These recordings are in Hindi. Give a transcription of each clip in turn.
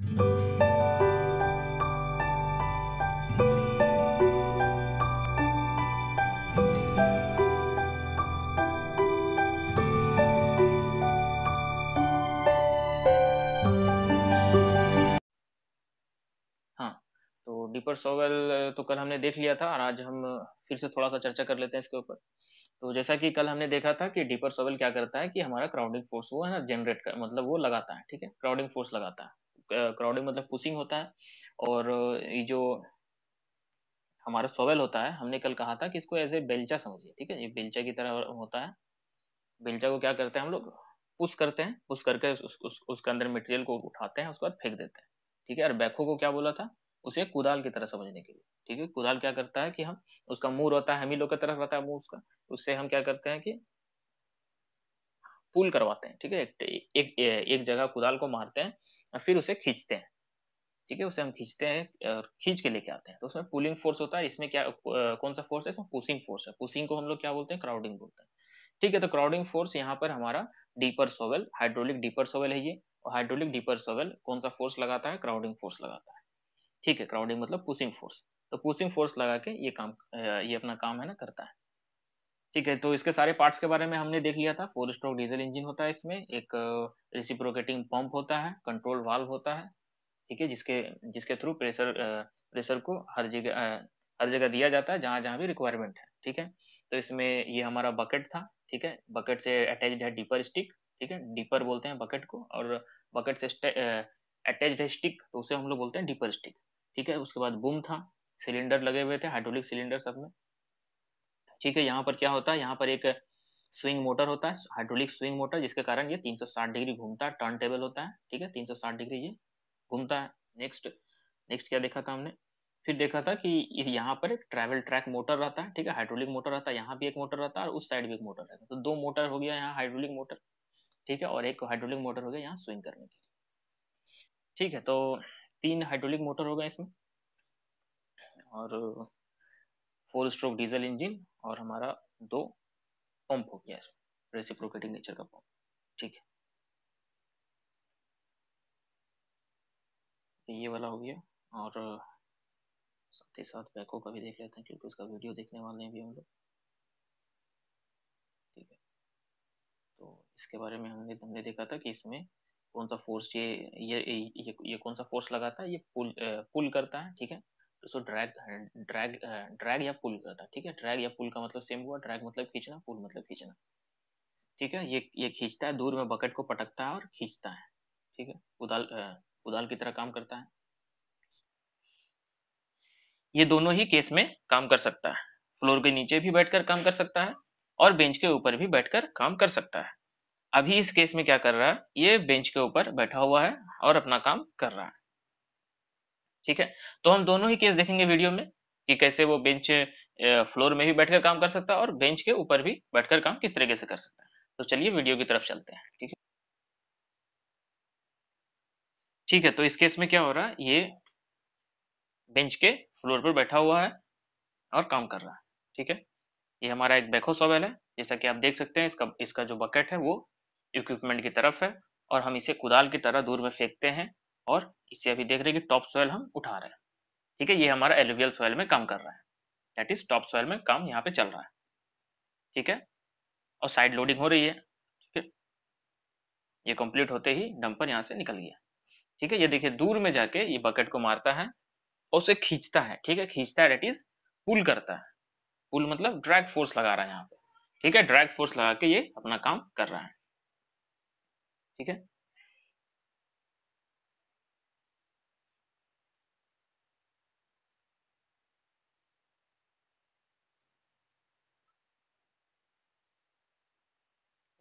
डीपर हाँ, सोवेल तो, तो कल हमने देख लिया था और आज हम फिर से थोड़ा सा चर्चा कर लेते हैं इसके ऊपर तो जैसा कि कल हमने देखा था कि डीपर सोवेल क्या करता है कि हमारा क्राउडिंग फोर्स वो है ना जनरेट कर मतलब वो लगाता है ठीक है क्राउडिंग फोर्स लगाता है क्राउडिंग मतलब पुशिंग होता है और ये जो हमारा सोवेल होता है हमने कल कहा था कि इसको एज ए बेलचा समझिए ठीक है ये बेलचा की तरह होता है बेलचा को क्या करते हैं हम लोग पुश करते हैं पुश करके उस, उस, उस, उसके अंदर मटेरियल को उठाते हैं उसके बाद फेंक देते हैं ठीक है और बैखो को क्या बोला था उसे कुदाल की तरह समझने के लिए ठीक है कुदाल क्या करता है कि हम उसका मुंह रहता है हम ही लोग की तरफ रहता है मुंह उसका उससे हम क्या करते हैं कि पुल करवाते हैं ठीक है एक, एक, एक जगह कुदाल को मारते हैं और फिर उसे खींचते हैं ठीक है उसे हम खींचते हैं और खींच के लेके आते हैं तो उसमें पुलिंग फोर्स होता है इसमें क्या कौन सा फोर्स है इसमें पुशिंग फोर्स है पुशिंग को हम लोग क्या बोलते हैं क्राउडिंग बोलते हैं ठीक है तो क्राउडिंग फोर्स यहाँ पर हमारा dipper shovel hydraulic dipper shovel है ये और हाइड्रोलिक डीपर सोवेल कौन सा फोर्स लगाता है क्राउडिंग फोर्स लगाता है ठीक है क्राउडिंग मतलब पुशिंग फोर्स तो पुशिंग फोर्स लगा के ये काम ये अपना काम है ना करता है ठीक है तो इसके सारे पार्ट्स के बारे में हमने देख लिया था फोर स्ट्रोक डीजल इंजन होता है इसमें एक रिसिप्रोकेटिंग uh, पंप होता है कंट्रोल वाल्व होता है ठीक है जिसके जिसके थ्रू प्रेशर प्रेशर को हर जगह uh, हर जगह दिया जाता है जहाँ जहाँ भी रिक्वायरमेंट है ठीक है तो इसमें ये हमारा बकेट था ठीक है बकेट से अटैच है डीपर स्टिक ठीक है डीपर बोलते हैं बकेट को और बकेट से अटैच uh, है स्टिक तो उसे हम लोग बोलते हैं डीपर स्टिक ठीक है उसके बाद बुम था सिलेंडर लगे हुए थे हाइड्रोलिक सिलेंडर सब में ठीक है यहाँ पर क्या होता है यहाँ पर एक स्विंग मोटर होता है हाइड्रोलिक स्विंग मोटर जिसके कारण ये 360 डिग्री घूमता है टर्न टेबल होता है ठीक है 360 डिग्री ये घूमता है नेक्स्ट नेक्स्ट क्या देखा था हमने फिर देखा था कि यहाँ पर एक ट्रैवल ट्रैक मोटर रहता है ठीक है हाइड्रोलिक मोटर रहता है यहाँ भी एक मोटर रहता है और उस साइड भी एक मोटर रहता है तो दो मोटर हो गया यहाँ हाइड्रोलिक मोटर ठीक है और एक हाइड्रोलिक मोटर हो गया यहाँ स्विंग करने के लिए ठीक है तो तीन हाइड्रोलिक मोटर हो गए इसमें और फोर स्ट्रोक डीजल इंजन और हमारा दो पंप हो गया इसमें रेसिप्रोकेटिंग नेचर का पंप ठीक है तो ये वाला हो गया और साथ ही साथ बैको का भी देख लेते हैं क्योंकि उसका वीडियो देखने वाले हैं भी हम लोग ठीक है तो इसके बारे में हमने हमने देखा था कि इसमें कौन सा फोर्स ये ये ये, ये कौन सा फोर्स लगाता है ये पुल पुल करता है ठीक है सो ड्रैग ड्रैग ड्रैग या पुल करता है ठीक है ड्रैग या पुल का मतलब सेम हुआ ड्रैग मतलब खींचना पुल मतलब खींचना ठीक है ये ये खींचता है दूर में बकेट को पटकता है और खींचता है ठीक है कुदाल उदाल की तरह काम करता है ये दोनों ही केस में काम कर सकता है फ्लोर के नीचे भी बैठकर काम कर सकता है और बेंच के ऊपर भी बैठकर काम कर सकता है अभी इस केस में क्या कर रहा है ये बेंच के ऊपर बैठा हुआ है और अपना काम कर रहा है ठीक है तो हम दोनों ही केस देखेंगे वीडियो में कि कैसे वो बेंच फ्लोर में भी बैठकर काम कर सकता है और बेंच के ऊपर भी बैठकर काम किस तरीके से कर सकता है तो चलिए वीडियो की तरफ चलते हैं ठीक है ठीक है तो इस केस में क्या हो रहा है ये बेंच के फ्लोर पर बैठा हुआ है और काम कर रहा है ठीक है ये हमारा एक बैकहो सॉवेल है जैसा कि आप देख सकते हैं इसका इसका जो बकेट है वो इक्विपमेंट की तरफ है और हम इसे कुदाल की तरह दूर में फेंकते हैं और इसे अभी देख रहे हैं कि टॉप सॉयल हम उठा रहे हैं ठीक है ये हमारा एलुवियल सॉयल में काम कर रहा है दैट इज टॉप सॉयल में काम यहाँ पे चल रहा है ठीक है और साइड लोडिंग हो रही है ठीक है ये कंप्लीट होते ही डंपर यहाँ से निकल गया ठीक है ये देखिए दूर में जाके ये बकेट को मारता है और उसे खींचता है ठीक है खींचता है डेट इज पुल करता है पुल मतलब ड्रैग फोर्स लगा रहा है यहाँ पे ठीक है ड्रैग फोर्स लगा के ये अपना काम कर रहा है ठीक है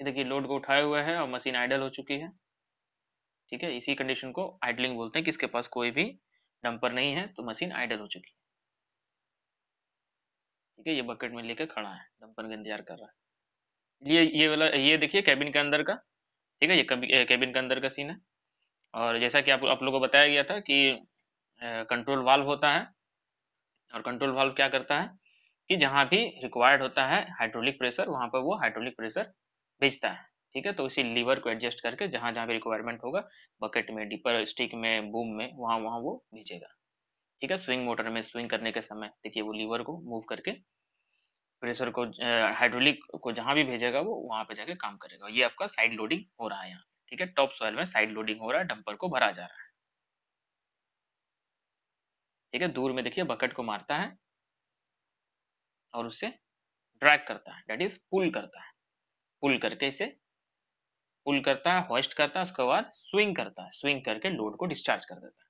देखिए लोड को उठाए हुए हैं और मशीन आइडल हो चुकी है ठीक है इसी कंडीशन को आइडलिंग बोलते हैं किसके पास कोई भी डंपर नहीं है तो मशीन आइडल हो चुकी है ठीक है ये बकेट में लेकर खड़ा है डंपर का इंतजार कर रहा है ये ये वाला ये देखिए कैबिन के अंदर का ठीक है ये कैबिन के अंदर का सीन है और जैसा कि आप आप लोगों को बताया गया था कि कंट्रोल वाल्व होता है और कंट्रोल वाल्व क्या करता है कि जहाँ भी रिक्वायर्ड होता है हाइड्रोलिक प्रेशर वहाँ पर वो हाइड्रोलिक प्रेशर भेजता है ठीक है तो इसी लीवर को एडजस्ट करके जहां जहां भी रिक्वायरमेंट होगा बकेट में डिपर स्टिक में बूम में वहां वहां वो भेजेगा ठीक है स्विंग मोटर में स्विंग करने के समय देखिए वो लीवर को मूव करके प्रेशर को हाइड्रोलिक को जहां भी भेजेगा वो वहां पे जाके काम करेगा ये आपका साइड लोडिंग हो रहा है यहाँ ठीक है टॉप सॉइल में साइड लोडिंग हो रहा है डंपर को भरा जा रहा है ठीक है दूर में देखिए बकेट को मारता है और उससे ड्रैग करता है डेट इज पुल करता है पुल करके इसे पुल करता है होस्ट करता है उसके बाद स्विंग करता है स्विंग करके लोड को डिस्चार्ज कर देता है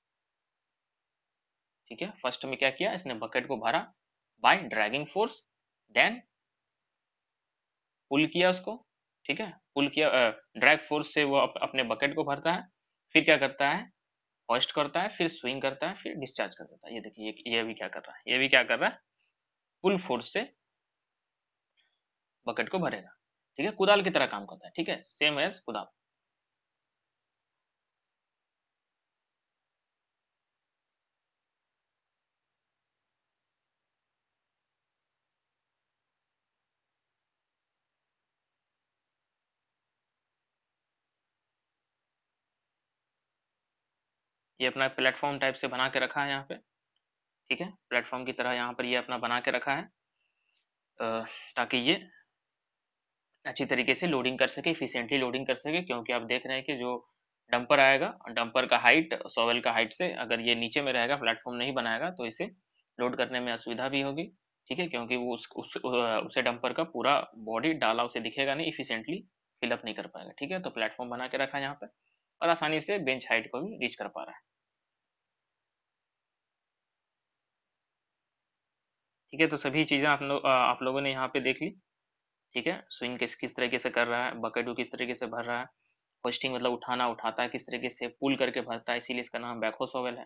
ठीक है फर्स्ट में क्या किया इसने बकेट को भरा by dragging force then pull किया उसको ठीक है पुल किया ड्रैग फोर्स से वो अप, अपने बकेट को भरता है फिर क्या करता है होस्ट करता है फिर स्विंग करता है फिर डिस्चार्ज कर देता है ये देखिए ये, ये भी क्या कर रहा है ये भी क्या कर रहा है पुल फोर्स से बकेट को भरेगा ठीक है कुदाल की तरह काम करता है ठीक है सेम एज कुदाल ये अपना प्लेटफॉर्म टाइप से बना के रखा है यहाँ पे ठीक है प्लेटफॉर्म की तरह यहाँ पर ये अपना बना के रखा है ताकि ये अच्छी तरीके से लोडिंग कर सके इफिशियंटली लोडिंग कर सके क्योंकि आप देख रहे हैं कि जो डंपर आएगा डंपर का हाइट सोवेल का हाइट से अगर ये नीचे में रहेगा प्लेटफॉर्म नहीं बनाएगा तो इसे लोड करने में असुविधा भी होगी ठीक है क्योंकि वो उस, उस उसे डंपर का पूरा बॉडी डाला उसे दिखेगा नहीं इफिशियंटली फिलअप नहीं कर पाएगा ठीक है तो प्लेटफॉर्म बना के रखा है यहाँ पर और आसानी से बेंच हाइट को भी रीच कर पा रहा है ठीक है तो सभी चीज़ें आप लोग आप लोगों ने यहाँ पे देख ली ठीक है स्विंग किस किस तरीके से कर रहा है बकेट किस तरीके से भर रहा है होस्टिंग मतलब उठाना उठाता है किस तरीके से पुल करके भरता है इसीलिए इसका नाम बैकहो सोवेल है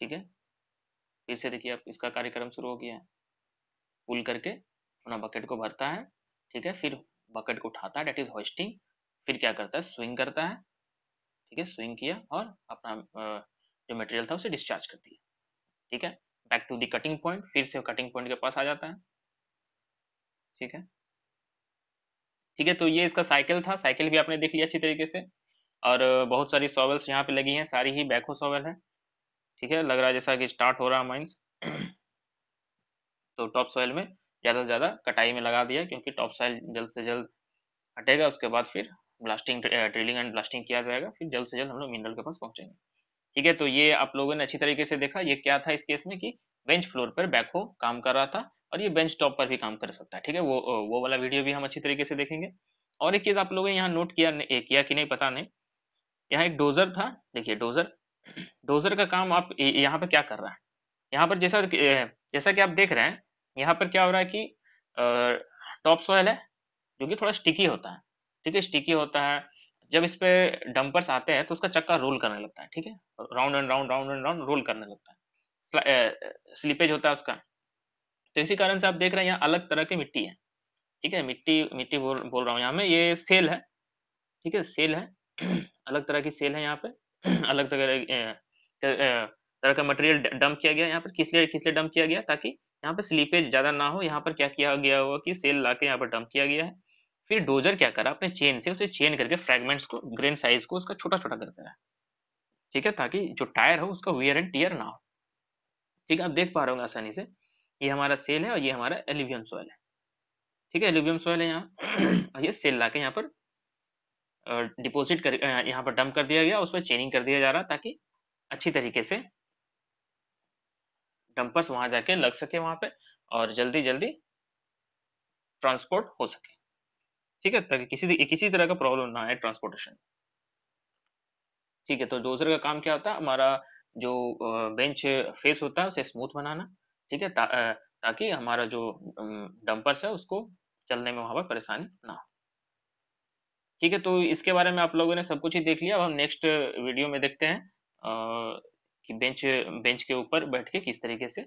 ठीक है फिर से देखिए अब इसका कार्यक्रम शुरू हो गया है पुल करके अपना बकेट को भरता है ठीक है फिर बकेट को उठाता है डेट इज होस्टिंग फिर क्या करता है स्विंग करता है ठीक है स्विंग किया और अपना जो मटेरियल था उसे डिस्चार्ज कर दिया ठीक है back to the cutting point फिर से कटिंग पॉइंट के पास आ जाता है ठीक है ठीक है तो ये इसका साइकिल था साइकिल भी आपने देख लिया अच्छी तरीके से और बहुत सारी सॉवल्स यहाँ पे लगी हैं सारी ही बैको सॉवल है ठीक है लग रहा है जैसा कि स्टार्ट हो रहा माइंस तो टॉप सॉइल में ज़्यादा से ज़्यादा कटाई में लगा दिया क्योंकि टॉप सॉइल जल्द से जल्द हटेगा उसके बाद फिर ब्लास्टिंग ड्रिलिंग एंड ब्लास्टिंग किया जाएगा फिर जल्द से जल्द हम लोग मिनरल के पास पहुँचेंगे ठीक है तो ये आप लोगों ने अच्छी तरीके से देखा ये क्या था इस केस में कि बेंच फ्लोर पर बैकहो काम कर रहा था और ये बेंच टॉप पर भी काम कर सकता है ठीक है वो वो वाला वीडियो भी हम अच्छी तरीके से देखेंगे और एक चीज़ आप लोगों ने यहाँ नोट किया किया कि नहीं पता नहीं यहाँ एक डोजर था देखिए डोजर डोजर का काम आप यहाँ पर क्या कर रहा है यहाँ पर जैसा जैसा कि आप देख रहे हैं यहाँ पर क्या हो रहा है कि टॉप सॉयल है जो कि थोड़ा स्टिकी होता है ठीक है स्टिकी होता है जब इस पर डंपर्स आते हैं तो उसका चक्का रोल करने लगता है ठीक है round and round round and round roll करने लगता है स्लिपेज होता है उसका तो इसी कारण से आप देख रहे हैं यहाँ अलग तरह की मिट्टी है ठीक है मिट्टी मिट्टी बोल बोल रहा हूँ यहाँ में ये सेल है ठीक है सेल है अलग तरह की सेल है यहाँ पे अलग तरह तरह का मटेरियल डंप किया गया यहाँ पर किस लिए किस लिए डंप किया गया ताकि यहाँ पर स्लीपेज ज़्यादा ना हो यहाँ पर क्या किया गया हुआ कि सेल ला के यहाँ पर डंप किया गया है फिर डोजर क्या करा अपने चेन से उसे चेन करके फ्रेगमेंट्स को ग्रेन साइज को उसका छोटा छोटा करता है ठीक है ताकि जो टायर हो उसका वियर एंड टीयर ना हो ठीक है आप देख पा रहे होंगे आसानी से ये हमारा सेल है और ये हमारा एल्यूवियम सॉयल है ठीक है एल्यूवियम सॉयल है यहाँ और ये सेल ला के यहाँ पर डिपोजिट कर यहाँ पर डंप कर दिया गया उस पर चेनिंग कर दिया जा रहा ताकि अच्छी तरीके से डंपर्स वहां जाके लग सके वहां पे और जल्दी जल्दी ट्रांसपोर्ट हो सके ठीक है ताकि किसी किसी तरह का प्रॉब्लम ना आए ट्रांसपोर्टेशन ठीक है तो दूसरे का काम क्या होता है हमारा जो बेंच फेस होता है उसे स्मूथ बनाना ठीक है ता, ताकि हमारा जो डंपर्स है उसको चलने में वहां पर परेशानी ना हो ठीक है तो इसके बारे में आप लोगों ने सब कुछ ही देख लिया अब हम नेक्स्ट वीडियो में देखते हैं आ, कि बेंच बेंच के ऊपर बैठ के किस तरीके से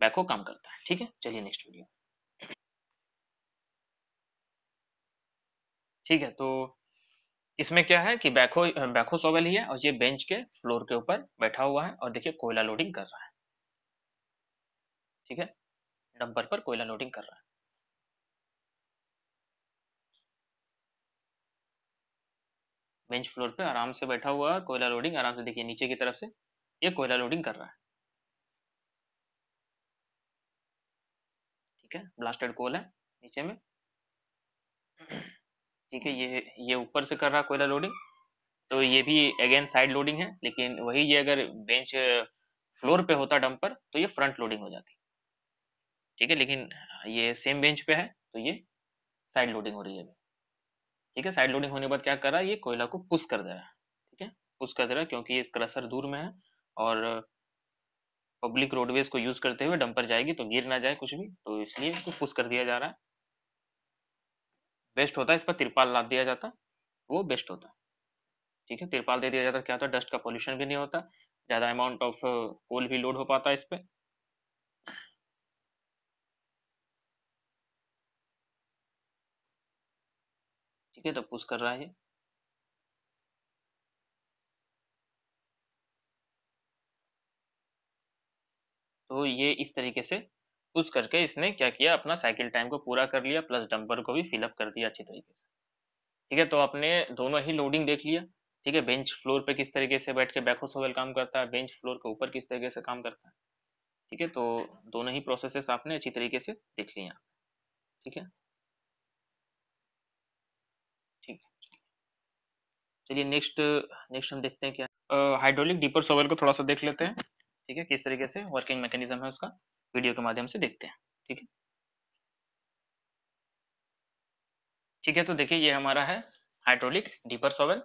बैको काम करता है ठीक है चलिए नेक्स्ट वीडियो ठीक है तो इसमें क्या है कि बैको बैको सोवेल ही है और ये बेंच के फ्लोर के ऊपर बैठा हुआ है और देखिए कोयला लोडिंग कर रहा है ठीक है डंपर पर कोयला लोडिंग कर रहा है बेंच फ्लोर पे आराम से बैठा हुआ है कोयला लोडिंग आराम से देखिए नीचे की तरफ से ये कोयला लोडिंग कर रहा है ठीक है ब्लास्टेड कोल है नीचे में ठीक है ये ये ऊपर से कर रहा है कोयला लोडिंग तो ये भी अगेन साइड लोडिंग है लेकिन वही ये अगर बेंच फ्लोर पे होता डंपर तो ये फ्रंट लोडिंग हो जाती ठीक है लेकिन ये सेम बेंच पे है तो ये साइड लोडिंग हो रही है ठीक है साइड लोडिंग होने के बाद क्या कर रहा है ये कोयला को पुश कर दे रहा है ठीक है पुश कर दे रहा है क्योंकि ये क्रसर दूर में है और पब्लिक रोडवेज को यूज करते हुए डंपर जाएगी तो गिर ना जाए कुछ भी तो इसलिए इसको पुश कर दिया जा रहा है बेस्ट होता है इस पर तिरपाल लाद दिया जाता वो बेस्ट होता ठीक है तिरपाल दे दिया जाता क्या होता डस्ट का पोल्यूशन भी नहीं होता ज़्यादा अमाउंट ऑफ कोल भी लोड हो पाता है इस पर ठीक है तो पुश कर रहा है तो ये इस तरीके से पुश करके इसने क्या किया अपना साइकिल टाइम को पूरा कर लिया प्लस डंपर को भी फिलअप कर दिया अच्छी तरीके से ठीक है तो आपने दोनों ही लोडिंग देख लिया ठीक है बेंच फ्लोर पे किस तरीके से बैठ के बैकहो सोवेल काम करता है बेंच फ्लोर के ऊपर किस तरीके से काम करता है ठीक है तो दोनों ही प्रोसेसेस आपने अच्छी तरीके से देख लिया ठीक है चलिए नेक्स्ट नेक्स्ट हम देखते हैं क्या हाइड्रोलिक डीपर सोवेल को थोड़ा सा देख लेते हैं ठीक है किस तरीके से वर्किंग मैकेनिज्म है उसका वीडियो के माध्यम से देखते हैं ठीक है ठीक है तो देखिए ये हमारा है हाइड्रोलिक डीपर सोवेल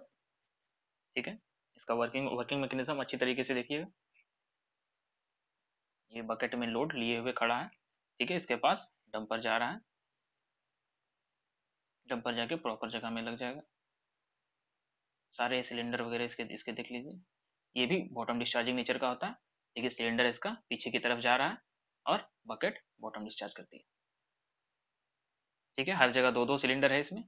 ठीक है इसका वर्किंग वर्किंग मैकेनिज्म अच्छी तरीके से देखिएगा ये बकेट में लोड लिए हुए खड़ा है ठीक है इसके पास डंपर जा रहा है डंपर जाके प्रॉपर जगह में लग जाएगा सारे सिलेंडर वगैरह इसके इसके देख लीजिए ये भी बॉटम डिस्चार्जिंग नेचर का होता है देखिए सिलेंडर इसका पीछे की तरफ जा रहा है और बकेट बॉटम डिस्चार्ज करती है ठीक है हर जगह दो दो सिलेंडर है इसमें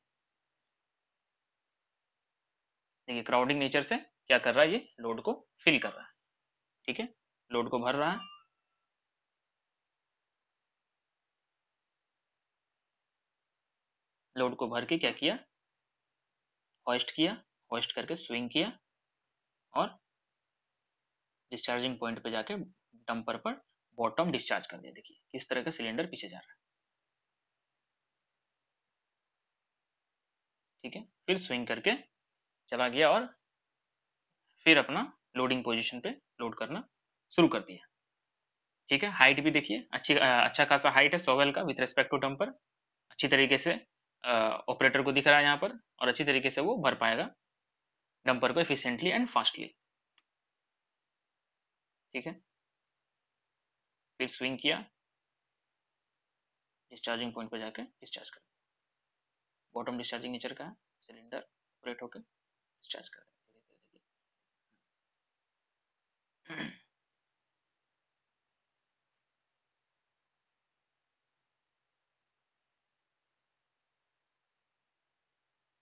देखिए क्राउडिंग नेचर से क्या कर रहा है ये लोड को फिल कर रहा है ठीक है लोड को भर रहा है लोड को भर के क्या किया हॉइस्ट किया होस्ट करके स्विंग किया और डिस्चार्जिंग पॉइंट पे जाके डंपर पर बॉटम डिस्चार्ज कर दिया देखिए किस तरह का सिलेंडर पीछे जा रहा है ठीक है फिर स्विंग करके चला गया और फिर अपना लोडिंग पोजीशन पे लोड करना शुरू कर दिया ठीक है हाइट भी देखिए अच्छी अच्छा खासा हाइट है सोवेल का विथ रेस्पेक्ट टू डंपर अच्छी तरीके से ऑपरेटर को दिख रहा है यहाँ पर और अच्छी तरीके से वो भर पाएगा डंपर को एफिशिएंटली एंड फास्टली ठीक है फिर स्विंग किया डिस्चार्जिंग पॉइंट पर जाकर डिस्चार्ज कर बॉटम डिस्चार्जिंग नेचर का है सिलेंडर ऑपरेट होकर डिस्चार्ज कर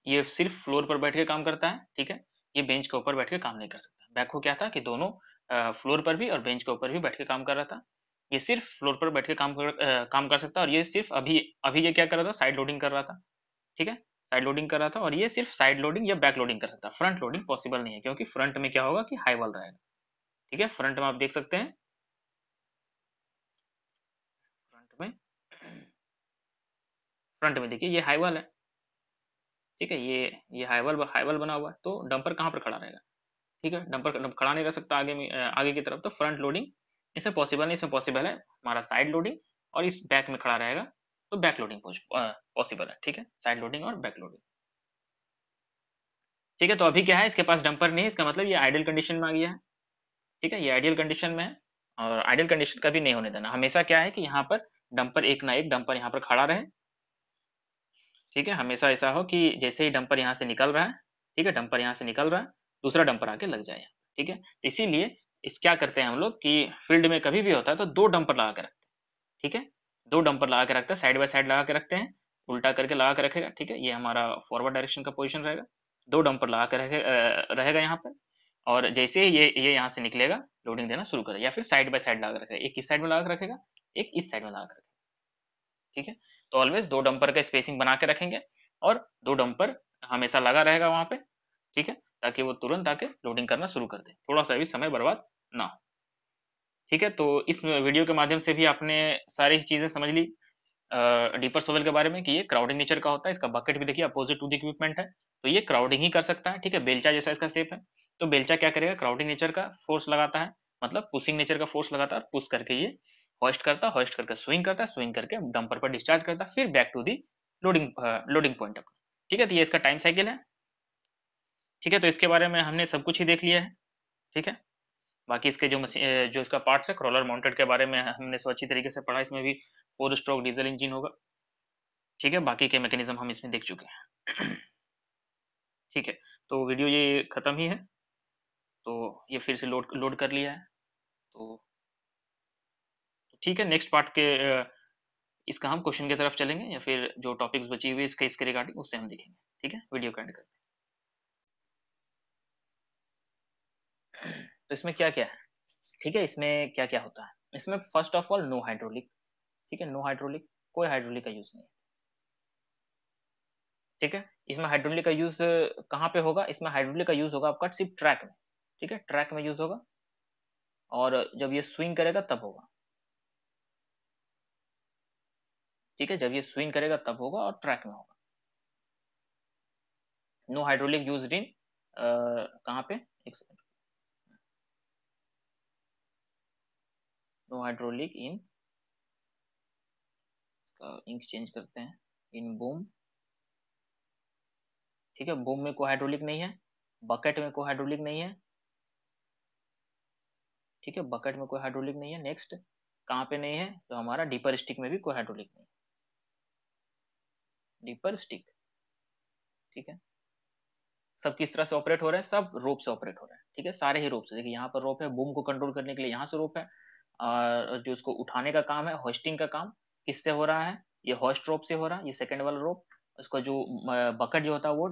ये सिर्फ फ्लोर पर बैठ के काम करता है ठीक है ये बेंच के ऊपर बैठ के काम नहीं कर सकता बैकहो क्या था कि दोनों फ्लोर पर भी और बेंच के ऊपर भी बैठ के काम कर रहा था ये सिर्फ फ्लोर पर बैठ के काम कर आ, काम कर सकता और ये सिर्फ अभी अभी ये क्या कर रहा था साइड लोडिंग कर रहा था ठीक है साइड लोडिंग कर रहा था और ये सिर्फ साइड लोडिंग या बैक लोडिंग कर सकता फ्रंट लोडिंग पॉसिबल नहीं है क्योंकि फ्रंट में क्या होगा कि हाई वॉल रहेगा ठीक है फ्रंट में आप देख सकते हैं फ्रंट में फ्रंट में देखिए ये हाई वॉल है ठीक है ये ये हाईवल हाईवल बना हुआ है तो डंपर कहाँ पर खड़ा रहेगा ठीक है डंपर खड़ा नहीं रह सकता आगे में आगे की तरफ तो फ्रंट लोडिंग इसमें पॉसिबल नहीं इसमें पॉसिबल है हमारा साइड लोडिंग और इस बैक में खड़ा रहेगा तो बैक लोडिंग पॉसिबल है ठीक है साइड लोडिंग और बैक लोडिंग ठीक है तो अभी क्या है इसके पास डंपर नहीं है इसका मतलब ये आइडियल कंडीशन में आ गया है ठीक है ये आइडियल कंडीशन में है और आइडियल कंडीशन कभी नहीं होने देना हमेशा क्या है कि यहाँ पर डंपर एक ना एक डंपर यहाँ पर खड़ा रहे ठीक है हमेशा ऐसा हो कि जैसे ही डंपर यहाँ से निकल रहा है ठीक है डंपर यहाँ से निकल रहा है दूसरा डंपर आके लग जाए ठीक है इसीलिए इस क्या करते हैं हम लोग कि फील्ड में कभी भी होता है तो दो डंपर लगा के रखते हैं ठीक है दो डंपर लगा के रखते हैं साइड बाय साइड लगा के रखते हैं उल्टा करके लगा के रखेगा ठीक है ये हमारा फॉरवर्ड डायरेक्शन का पोजिशन रहेगा दो डंपर लगा के रहे, रहेगा यहाँ पर और जैसे ही ये ये यहाँ से निकलेगा लोडिंग देना शुरू करेगा या फिर साइड बाय साइड लगा रखेगा एक इस साइड में लगा रखेगा एक इस साइड में लगा रखेगा ठीक है तो ऑलवेज दो डंपर का स्पेसिंग बना के रखेंगे और दो डंपर हमेशा लगा रहेगा वहां पे ठीक है ताकि वो तुरंत आके लोडिंग करना शुरू कर दे थोड़ा सा भी समय बर्बाद ना हो ठीक है तो इस वीडियो के माध्यम से भी आपने सारी चीजें समझ ली डीपर सोवेल के बारे में कि ये क्राउडिंग नेचर का होता है इसका बकेट भी देखिए अपोजिट टू द इक्विपमेंट है तो ये क्राउडिंग ही कर सकता है ठीक है बेलचा जैसा इसका सेप है तो बेलचा क्या करेगा क्राउडिंग नेचर का फोर्स लगाता है मतलब पुशिंग नेचर का फोर्स लगाता है और पुश करके ये होस्ट करता होस्ट करके स्विंग करता स्विंग करके डंपर पर डिस्चार्ज करता फिर back to the loading loading point अपना ठीक है तो ये इसका टाइम साइकिल है ठीक है तो इसके बारे में हमने सब कुछ ही देख लिया है ठीक है बाकी इसके जो मशीन जो इसका पार्ट्स है क्रोलर माउंटेड के बारे में हमने सो तो अच्छी तरीके से पढ़ा इसमें भी फोर स्ट्रोक डीजल इंजन होगा ठीक है बाकी के मैकेनिज्म हम इसमें देख चुके हैं ठीक है तो वीडियो ये ख़त्म ही है तो ये फिर से लोड लोड कर लिया है तो ठीक है नेक्स्ट पार्ट के इसका हम क्वेश्चन की तरफ चलेंगे या फिर जो टॉपिक्स बची हुई इसके इसके रिगार्डिंग उससे हम देखेंगे ठीक है वीडियो कैंड कर तो इसमें क्या क्या है ठीक है इसमें क्या क्या होता है इसमें first of all no hydraulic ठीक है नो हाइड्रोलिक कोई हाइड्रोलिक का यूज नहीं है ठीक है इसमें हाइड्रोलिक का यूज कहाँ पे होगा इसमें हाइड्रोलिक का यूज होगा आपका सिर्फ ट्रैक में ठीक है ट्रैक में यूज होगा और जब ये स्विंग करेगा तब होगा ठीक है जब ये स्विंग करेगा तब होगा और ट्रैक में होगा नो हाइड्रोलिक यूज इन कहाँ पे एक सेकेंड नो हाइड्रोलिक इन इंक चेंज करते हैं इन बूम ठीक है बूम में को हाइड्रोलिक नहीं है बकेट में को हाइड्रोलिक नहीं है ठीक है बकेट में कोई हाइड्रोलिक नहीं है नेक्स्ट कहाँ पे नहीं है तो हमारा डीपर स्टिक में भी कोई हाइड्रोलिक नहीं है डीपर स्टिक ठीक है सब किस तरह से ऑपरेट हो रहे हैं सब रोप से ऑपरेट हो रहे हैं ठीक है सारे ही रोप से देखिए यहाँ पर रोप है बूम को कंट्रोल करने के लिए यहाँ से रोप है और जो उसको उठाने का काम है होस्टिंग का काम किससे हो रहा है ये होस्ट रोप से हो रहा है ये सेकेंड वाला रोप उसका जो बकेट जो होता है वो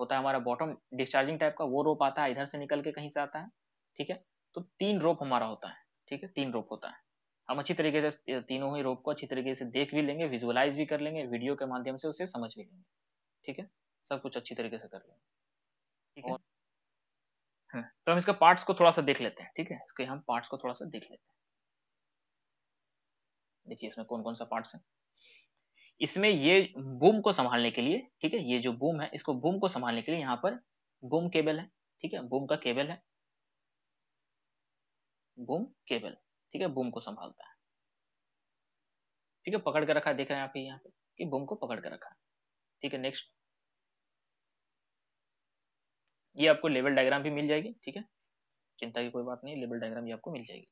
होता है हमारा बॉटम डिस्चार्जिंग टाइप का वो रोप आता है इधर से निकल के कहीं से आता है ठीक है तो तीन रोप हमारा होता है ठीक है तीन रोप होता है हम अच्छी तरीके से तीनों ही रोग को अच्छी तरीके से देख भी लेंगे विजुअलाइज भी कर लेंगे वीडियो के माध्यम से उसे समझ भी लेंगे ठीक है सब कुछ अच्छी तरीके से कर लेंगे ठीक है हम्म, तो हम इसका पार्ट्स को थोड़ा सा देख लेते हैं ठीक है इसके हम पार्ट्स को थोड़ा सा देख लेते हैं देखिए इसमें कौन कौन सा पार्ट्स है इसमें ये बूम को संभालने के लिए ठीक है ये जो बूम है इसको बूम को संभालने के लिए यहाँ पर बूम केबल है ठीक है बूम का केबल है बूम केबल ठीक है बूम को संभालता है ठीक है पकड़ कर रखा देख रहे हैं आप यहाँ पे कि बूम को पकड़ कर रखा ठीक है नेक्स्ट ये आपको लेवल डायग्राम भी मिल जाएगी ठीक है चिंता की कोई बात नहीं लेवल डायग्राम भी आपको मिल जाएगी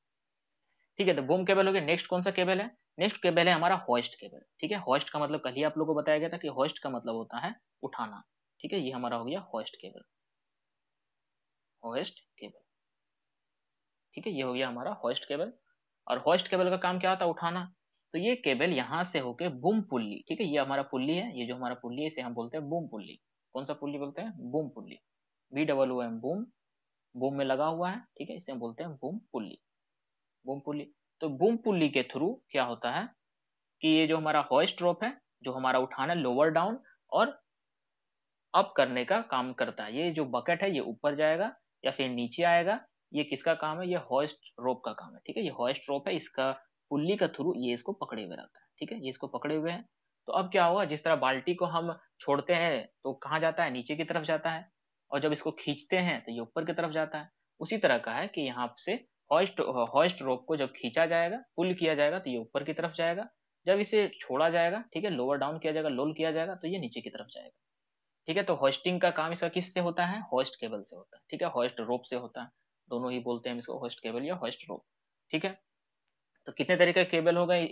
ठीक है तो बूम केबल हो गया नेक्स्ट कौन सा केबल है नेक्स्ट केबल है हमारा हॉस्ट केबल ठीक है हॉस्ट का मतलब कल ही आप लोगों को बताया गया था कि हॉस्ट का मतलब होता है उठाना ठीक है ये हमारा हो गया हॉस्ट केबल हॉस्ट केबल ठीक है ये हो गया हमारा हॉस्ट केबल और होस्ट केबल का काम क्या होता है उठाना तो ये केबल यहाँ से होके बुम पुल्ली ठीक है ये हमारा पुल्ली है ये जो हमारा पुल्ली है इसे हम बोलते हैं बुम पुल्ली कौन सा पुल्ली बोलते हैं boom pulley B double O M boom boom में लगा हुआ है ठीक है इसे हम बोलते हैं बुम पुल्ली बुम पुल्ली तो बुम पुल्ली के थ्रू क्या होता है कि ये जो हमारा हॉइस्ट रोप है जो हमारा उठाना लोअर डाउन और अप करने का काम करता है ये जो बकेट है ये ऊपर जाएगा या फिर नीचे आएगा ये किसका काम है ये हॉस्ट रोप का काम है ठीक है ये हॉस्ट रोप है इसका पुल्ली का थ्रू ये इसको पकड़े हुए रहता है ठीक है ये इसको पकड़े हुए है तो अब क्या होगा जिस तरह बाल्टी को हम छोड़ते हैं तो कहाँ जाता है नीचे की तरफ जाता है और जब इसको खींचते हैं तो ये ऊपर की तरफ जाता है उसी तरह का है कि यहाँ से हॉस्ट हॉस्ट रोप को जब खींचा जाएगा पुल किया जाएगा तो ये ऊपर की तरफ जाएगा जब इसे छोड़ा जाएगा ठीक है लोअर डाउन किया जाएगा लोल किया जाएगा तो ये नीचे की तरफ जाएगा ठीक है तो हॉस्टिंग का काम इसका किससे होता है हॉस्ट केबल से होता है ठीक है हॉस्ट रोप से होता है दोनों ही बोलते हैं इसको होस्ट केबल या होस्ट रोप ठीक है तो कितने तरीके के केबल हो गए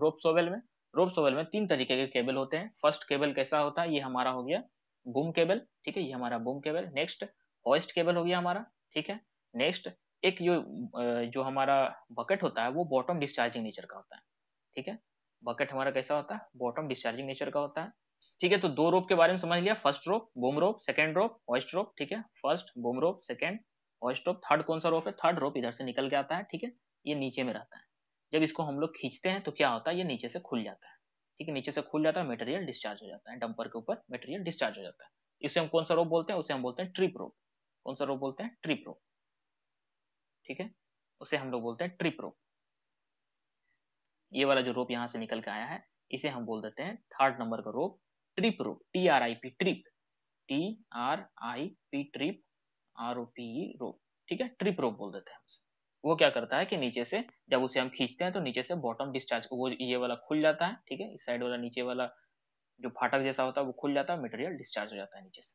रोप सोवेल में रोप सोवेल में तीन तरीके के केबल होते हैं फर्स्ट केबल कैसा होता है ये हमारा हो गया बूम केबल ठीक है ये हमारा boom cable next hoist cable हो गया हमारा ठीक है नेक्स्ट एक जो जो हमारा बकेट होता है वो बॉटम डिस्चार्जिंग नेचर का होता है ठीक है बकेट हमारा कैसा होता है बॉटम डिस्चार्जिंग नेचर का होता है ठीक है तो दो रोप के बारे में समझ लिया first rope boom rope second rope hoist rope ठीक है फर्स्ट बूम रोप सेकेंड और स्टॉप थर्ड कौन सा रोप है थर्ड रोप इधर से निकल के आता है ठीक है ये नीचे में रहता है जब इसको हम लोग खींचते हैं तो क्या होता है ये नीचे से खुल जाता है ठीक है नीचे से खुल जाता है मटेरियल डिस्चार्ज हो जाता है डंपर के ऊपर मटेरियल डिस्चार्ज हो जाता है इसे हम कौन सा रोप बोलते हैं उसे हम बोलते हैं ट्रिप रोप कौन सा रोप बोलते हैं ट्रिप रोप ठीक है उसे हम लोग बोलते हैं ट्रिप रोप ये वाला जो रोप यहाँ से निकल के आया है इसे हम बोल देते हैं थर्ड नंबर का rope trip rope T R I P trip T R I P trip R O P E rope ठीक है ट्रिप रोप बोल देते हैं वो क्या करता है कि नीचे से जब उसे हम खींचते हैं तो नीचे से बॉटम डिस्चार्ज वो ये वाला खुल जाता है ठीक है इस साइड वाला नीचे वाला जो फाटक जैसा होता है वो खुल जाता है मटेरियल डिस्चार्ज हो जाता है नीचे से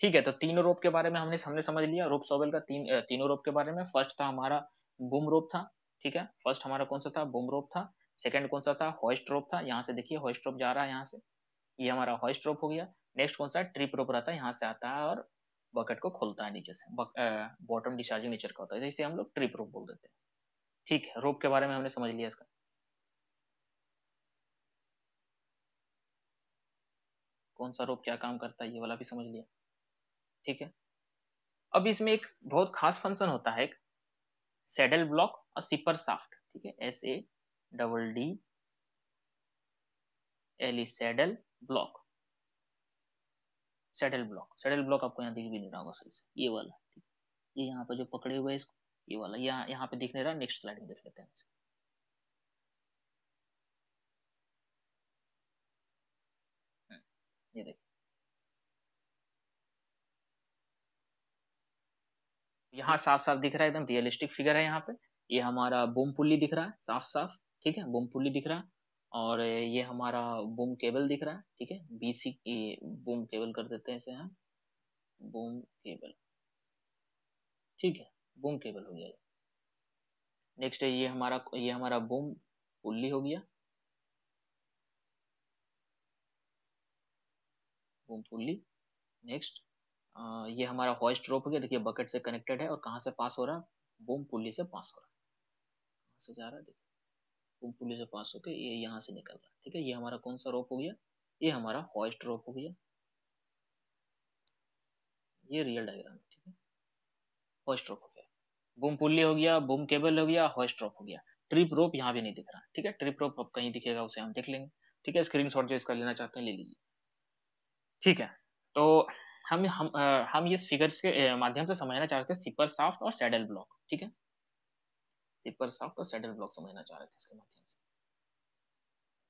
ठीक है तो तीनों रोप के बारे में हमने हमने समझ लिया रोप सोवेल का तीन तीनों रोप के बारे में फर्स्ट था हमारा बुम रोप था ठीक है फर्स्ट हमारा कौन सा था बुम रोप था सेकेंड कौन सा था हॉइस्ट रोप था यहाँ से देखिए हॉइस्ट रोप जा रहा है यहाँ से ये हमारा हॉइस्ट रोप हो गया नेक्स्ट कौन सा ट्रिप रोप रहता है यहाँ से आता है और बकेट को खोलता है नीचे से बॉटम डिस्चार्जिंग नेचर का होता है जैसे हम लोग ट्रिप रोप बोल देते हैं ठीक है रोप के बारे में हमने समझ लिया इसका कौन सा रोप क्या काम करता है ये वाला भी समझ लिया ठीक है अब इसमें एक बहुत खास फंक्शन होता है एक सैडल ब्लॉक और सिपर साफ्ट ठीक है S A double D L E saddle block settle block settle block आपको यहाँ दिख भी नहीं रहा होगा सही से ये वाला ठीक ये यहाँ पे जो पकड़े हुए इसको ये वाला यहाँ यहाँ पे दिख नहीं रहा नेक्स्ट स्लाइड में देख लेते हैं हम्म, ये देखिए यहाँ साफ साफ दिख रहा है एकदम रियलिस्टिक फिगर है यहाँ पे ये यह हमारा बोमपुल्ली दिख रहा है साफ साफ ठीक है बोमपुल्ली दिख रहा है और ये हमारा बूम केबल दिख रहा है ठीक है बीसी की बूम केबल कर देते हैं इसे हम बूम केबल ठीक है बूम केबल हो गया नेक्स्ट है ये हमारा ये हमारा बूम पुल्ली हो गया बूम पुल्ली नेक्स्ट ये हमारा हॉइस्ट रोप हो गया देखिए बकेट से कनेक्टेड है और कहाँ से पास हो रहा है बूम पुल्ली से पास हो रहा है कहाँ से जा रहा है देखिए पुलिस से पास होकर ये यहाँ से निकल रहा है ठीक है ये हमारा कौन सा रोप हो गया ये हमारा हॉइस्ट रोप हो गया ये रियल डायग्राम है ठीक है हॉइस्ट रोप हो गया बूम पुल्ली हो गया बूम केबल हो गया हॉइस्ट रोप हो गया ट्रिप रोप यहाँ भी नहीं दिख रहा ठीक है ट्रिप रोप अब कहीं दिखेगा उसे हम देख लेंगे ठीक है स्क्रीन जो इसका लेना चाहते हैं ले लीजिए ठीक है तो हम हम हम इस फिगर्स के माध्यम से समझना चाहते हैं सिपर साफ्ट और सैडल ब्लॉक ठीक है सिपर साफ का सेडल ब्लॉक समझना चाह रहे थे इसके माध्यम से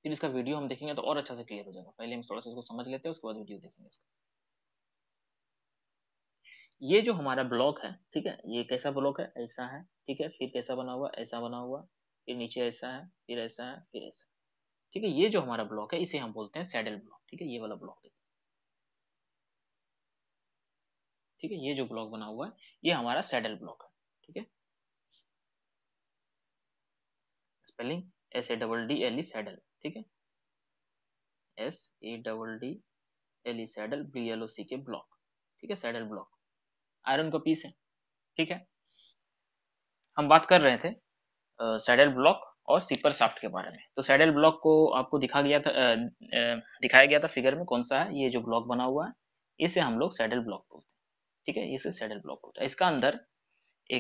फिर इसका वीडियो हम देखेंगे तो और अच्छा से क्लियर हो जाएगा पहले हम थोड़ा सा इसको समझ लेते हैं उसके बाद वीडियो देखेंगे इसका ये जो हमारा ब्लॉक है ठीक है ये कैसा ब्लॉक है ऐसा है ठीक है फिर कैसा बना हुआ ऐसा बना हुआ फिर नीचे ऐसा है फिर ऐसा है फिर ऐसा ठीक है ये जो हमारा ब्लॉक है इसे हम बोलते हैं सैडल ब्लॉक ठीक है ये वाला ब्लॉक ठीक है ये जो ब्लॉक बना हुआ है ये हमारा सैडल ब्लॉक है ठीक है spelling S A double D L E saddle ठीक है S A double D L E saddle B L O C K block ठीक है सैडल ब्लॉक आयरन का पीस है ठीक है हम बात कर रहे थे सैडल ब्लॉक और सीपर साफ्ट के बारे में तो सैडल ब्लॉक को आपको दिखा गया था आ, आ, दिखाया गया था फिगर में कौन सा है ये जो ब्लॉक बना हुआ है इसे हम लोग सैडल ब्लॉक बोलते हैं ठीक है इसे सैडल ब्लॉक बोलते हैं इसका अंदर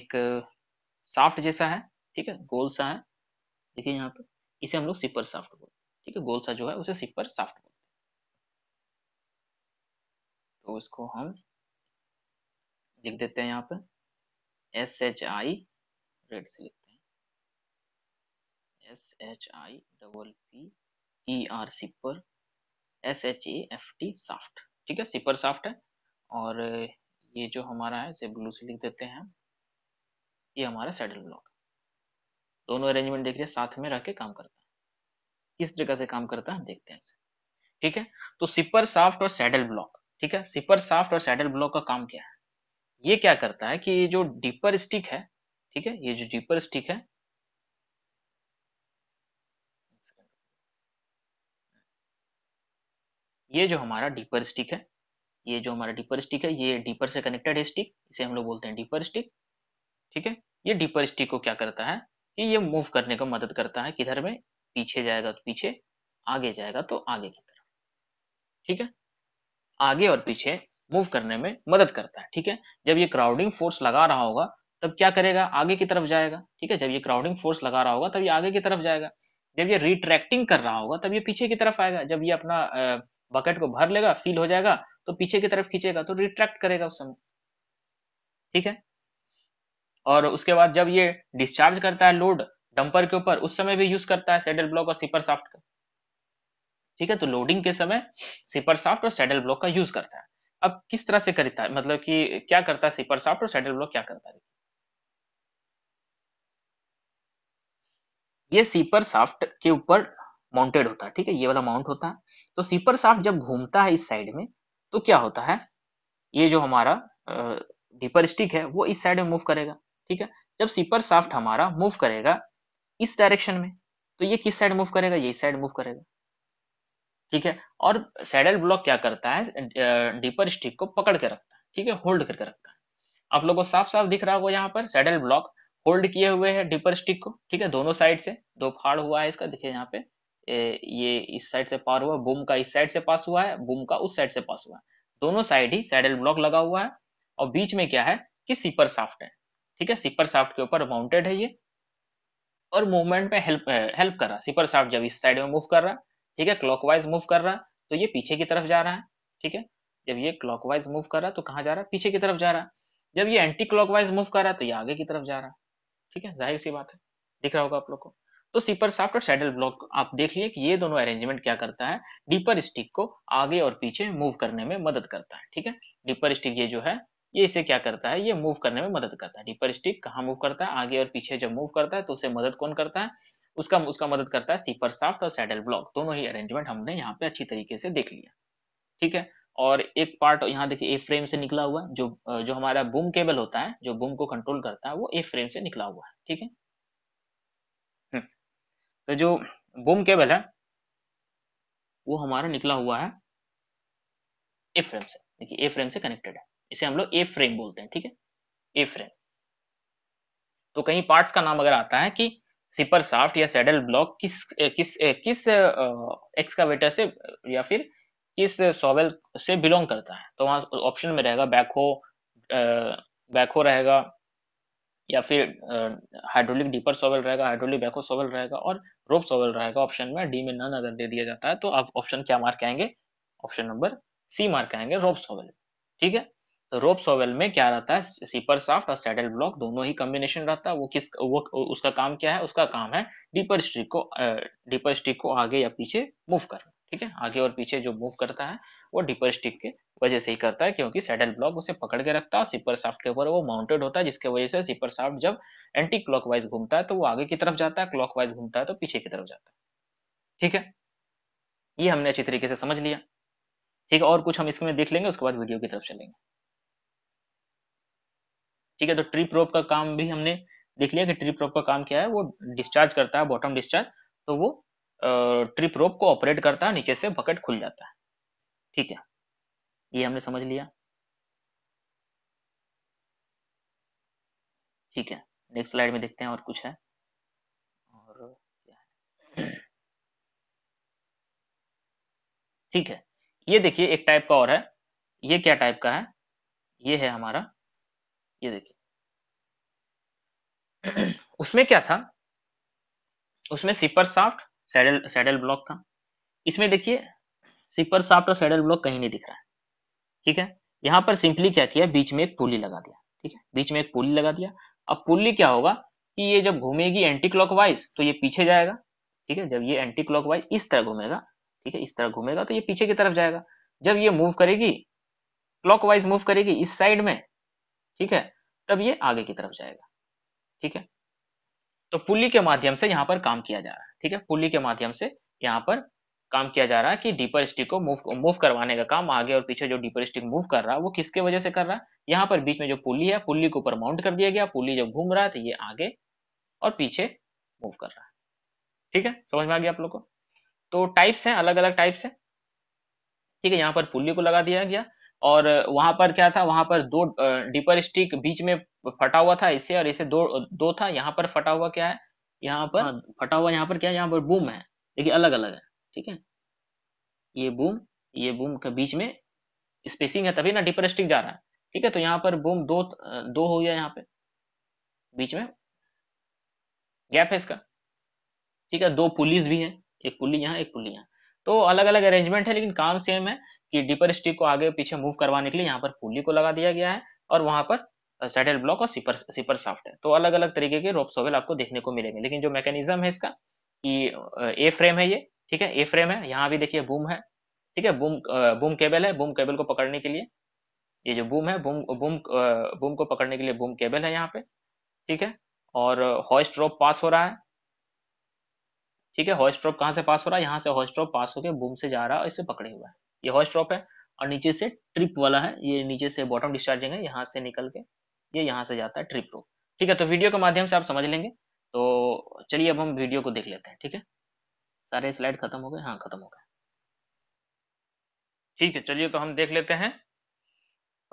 एक साफ्ट जैसा है ठीक है गोल सा है देखिए यहाँ पर इसे हम लोग सिपर साफ्ट बोलते हैं ठीक है गोल सा जो है उसे सिपर साफ्ट बोलते हैं तो इसको हम लिख देते हैं यहाँ पर एस एच आई रेड से लिखते हैं S H I double P E R shipper S H A F T shaft ठीक है सिपर साफ्ट है और ये जो हमारा है इसे ब्लू से लिख देते हैं ये हमारा सैडल ब्लॉक दोनों अरेंजमेंट हैं साथ में रह के काम करता है किस तरीके से काम करता है देखते हैं ठीक है तो सिपर साफ्ट और सैडल ब्लॉक ठीक है सिपर साफ्ट और सैडल ब्लॉक का काम क्या है ये क्या करता है कि ये जो डीपर स्टिक है ठीक है ये जो डीपर स्टिक है ये जो हमारा डीपर स्टिक है ये जो हमारा डीपर स्टिक है ये डीपर से कनेक्टेड है स्टिक इसे हम लोग बोलते हैं डीपर स्टिक ठीक है ये डीपर स्टिक को क्या करता है कि ये मूव करने को मदद करता है किधर में पीछे जाएगा तो पीछे आगे जाएगा तो आगे की तरफ ठीक है आगे और पीछे मूव करने में मदद करता है ठीक है जब ये क्राउडिंग फोर्स लगा रहा होगा तब क्या करेगा आगे की तरफ जाएगा ठीक है जब ये क्राउडिंग फोर्स लगा रहा होगा तब ये आगे की तरफ जाएगा जब ये रिट्रैक्टिंग कर रहा होगा तब ये पीछे की तरफ आएगा जब ये अपना बकेट को भर लेगा फील हो जाएगा तो पीछे की तरफ खींचेगा तो रिट्रैक्ट करेगा उस समय ठीक है और उसके बाद जब ये डिस्चार्ज करता है लोड डंपर के ऊपर उस समय भी यूज करता है सेडल ब्लॉक और सिपर साफ्ट का ठीक है तो लोडिंग के समय सिपर साफ्ट और सेडल ब्लॉक का यूज करता है अब किस तरह से करता है मतलब कि क्या करता है सिपर साफ्ट और सेडल ब्लॉक क्या करता है ये सीपर साफ्ट के ऊपर माउंटेड होता है ठीक है ये वाला माउंट होता है तो सीपर साफ्ट जब घूमता है इस साइड में तो क्या होता है ये जो हमारा डीपर स्टिक है वो इस साइड में मूव करेगा ठीक है जब सीपर साफ्ट हमारा मूव करेगा इस डायरेक्शन में तो ये किस साइड मूव करेगा यही साइड मूव करेगा ठीक है और सैडल ब्लॉक क्या करता है डीपर स्टिक को पकड़ के रखता है ठीक है होल्ड करके रखता है आप लोगों को साफ साफ दिख रहा होगा यहाँ पर सैडल ब्लॉक होल्ड किए हुए है डीपर स्टिक को ठीक है दोनों साइड से दो फाड़ हुआ है इसका देखिए यहाँ पे ये इस साइड से पार हुआ बूम का इस साइड से पास हुआ है बुम का उस साइड से पास हुआ है दोनों साइड ही सैडल ब्लॉक लगा हुआ है और बीच में क्या है कि सीपर साफ्ट है ठीक है सिपर साफ्ट के ऊपर माउंटेड है ये और मूवमेंट में हेल्प हेल्प कर रहा सिपर साफ्ट जब इस साइड में मूव कर रहा ठीक है क्लॉकवाइज मूव कर रहा तो ये पीछे की तरफ जा रहा है ठीक है जब ये क्लॉकवाइज मूव कर रहा तो कहाँ जा रहा है पीछे की तरफ जा रहा जब ये एंटी क्लॉकवाइज मूव कर रहा तो ये आगे की तरफ जा रहा ठीक है जाहिर सी बात है दिख रहा होगा आप लोग को तो सीपर साफ्ट और सैडल ब्लॉक आप देख लिए कि ये दोनों अरेंजमेंट क्या करता है डीपर स्टिक को आगे और पीछे मूव करने में मदद करता है ठीक है डीपर स्टिक ये जो है ये इसे क्या करता है ये मूव करने में मदद करता है डीपर स्टिक कहाँ मूव करता है आगे और पीछे जब मूव करता है तो उसे मदद कौन करता है उसका उसका मदद करता है सीपर साफ्ट और सैडल ब्लॉक दोनों ही अरेंजमेंट हमने यहाँ पे अच्छी तरीके से देख लिया ठीक है और एक पार्ट यहाँ देखिए ए फ्रेम से निकला हुआ जो जो हमारा बूम केबल होता है जो बूम को कंट्रोल करता है वो ए फ्रेम से निकला हुआ है ठीक है हम्म। तो जो बूम केबल है वो हमारा निकला हुआ है ए फ्रेम से देखिए ए फ्रेम से कनेक्टेड है इसे हम लोग ए फ्रेम बोलते हैं ठीक है ए फ्रेम तो कहीं पार्ट्स का नाम अगर आता है कि सिपर साफ्ट या सैडल ब्लॉक किस किस किस एक्सकावेटर से या फिर किस सॉवेल से बिलोंग करता है तो वहां ऑप्शन में रहेगा बैकहो बैकहो रहेगा या फिर हाइड्रोलिक डीपर सॉवेल रहेगा हाइड्रोलिक बैकहो सॉवेल रहेगा और रोप सॉवेल रहेगा ऑप्शन में डी में नन अगर दे दिया जाता है तो आप ऑप्शन क्या मार्क आएंगे ऑप्शन नंबर सी मार्क आएंगे रोप सॉवेल ठीक है रोप सोवेल में क्या रहता है सीपर साफ्ट और सैडल ब्लॉक दोनों ही कॉम्बिनेशन रहता है वो किस वो उसका काम क्या है उसका काम है डीपर स्ट्रिक को डीपर स्टिक को आगे या पीछे मूव करना ठीक है आगे और पीछे जो मूव करता है वो डीपर स्टिक के वजह से ही करता है क्योंकि सैडल ब्लॉक उसे पकड़ के रखता है सीपर साफ्ट के ऊपर वो माउंटेड होता है जिसके वजह से सीपर साफ्ट जब एंटी क्लॉकवाइज घूमता है तो वो आगे की तरफ जाता है क्लॉकवाइज घूमता है तो पीछे की तरफ जाता है ठीक है ये हमने अच्छी तरीके से समझ लिया ठीक है और कुछ हम इसमें देख लेंगे उसके बाद वीडियो की तरफ चलेंगे ठीक है तो ट्री प्रोप का काम भी हमने देख लिया कि ट्री प्रोप का काम क्या है वो डिस्चार्ज करता है बॉटम डिस्चार्ज तो वो ट्री प्रोप को ऑपरेट करता है नीचे से बकेट खुल जाता है ठीक है ये हमने समझ लिया ठीक है नेक्स्ट स्लाइड में देखते हैं और कुछ है और क्या है ठीक है ये देखिए एक टाइप का और है ये क्या टाइप का है ये है हमारा ये देखिए उसमें क्या था उसमें shipper shaft saddle saddle block था इसमें देखिए सिपर साफ्ट और सैडल ब्लॉक कहीं नहीं दिख रहा है ठीक है यहाँ पर सिंपली क्या किया बीच में एक पुली लगा दिया ठीक है बीच में एक पुली लगा दिया अब पुली क्या होगा कि ये जब घूमेगी एंटी क्लॉकवाइज तो ये पीछे जाएगा ठीक है जब ये एंटी क्लॉकवाइज इस तरह घूमेगा ठीक है इस तरह घूमेगा तो ये पीछे की तरफ जाएगा जब ये मूव करेगी क्लॉकवाइज मूव करेगी इस साइड में ठीक है तब ये आगे की तरफ जाएगा ठीक है तो पुली के माध्यम से यहाँ पर काम किया जा रहा है ठीक है पुली के माध्यम से यहाँ पर काम किया जा रहा है कि डीपर स्टिक को मूव मूव करवाने का काम आगे और पीछे जो डीपर स्टिक मूव कर रहा है वो किसके वजह से कर रहा है यहाँ पर बीच में जो पुली है पुली के ऊपर माउंट कर दिया गया पुली जब घूम रहा है तो ये आगे और पीछे मूव कर रहा है ठीक है समझ में आ गया आप लोग को तो टाइप्स हैं अलग अलग टाइप्स हैं ठीक है यहाँ पर पुली को लगा दिया गया और वहां पर क्या था वहां पर दो डिपर स्टिक बीच में फटा हुआ था इसे और इसे दो दो था यहाँ पर फटा हुआ क्या है यहाँ पर हाँ, फटा हुआ यहाँ पर क्या है यहाँ पर बूम है देखिए अलग अलग है ठीक है ये बूम ये बूम के बीच में स्पेसिंग है तभी ना डिपर स्टिक जा रहा है ठीक है तो यहाँ पर बूम दो दो हो गया यहाँ पे बीच में गैप है इसका ठीक है दो पुलिस भी है एक पुली यहाँ एक पुली यहाँ तो अलग अलग अरेंजमेंट है लेकिन काम सेम है कि डीपर स्टिक को आगे पीछे मूव करवाने के लिए यहाँ पर पुली को लगा दिया गया है और वहाँ पर सैटेल ब्लॉक और सिपर सिपर साफ्ट है तो अलग अलग तरीके के रोप सोवेल आपको देखने को मिलेंगे लेकिन जो मैकेनिज्म है इसका कि ए फ्रेम है ये ठीक है ए फ्रेम है यहाँ भी देखिए बूम है ठीक है बूम बूम केबल है बूम केबल को पकड़ने के लिए ये जो बूम है बूम बूम बूम को पकड़ने के लिए बूम केबल है यहाँ पे ठीक है और हॉस्ट रोप पास हो रहा है ठीक है रोप कहाँ से पास हो रहा है यहाँ से रोप पास होकर बूम से जा रहा है और इसे पकड़े हुआ है ये हॉस्ट ड्रॉप है और नीचे से ट्रिप वाला है ये नीचे से बॉटम डिस्चार्जिंग है यहाँ से निकल के ये यहाँ से जाता है ट्रिप रूप ठीक है तो वीडियो के माध्यम से आप समझ लेंगे तो चलिए अब हम वीडियो को देख लेते हैं ठीक है सारे स्लाइड खत्म हो गए हाँ खत्म हो गए ठीक है चलिए तो हम देख लेते हैं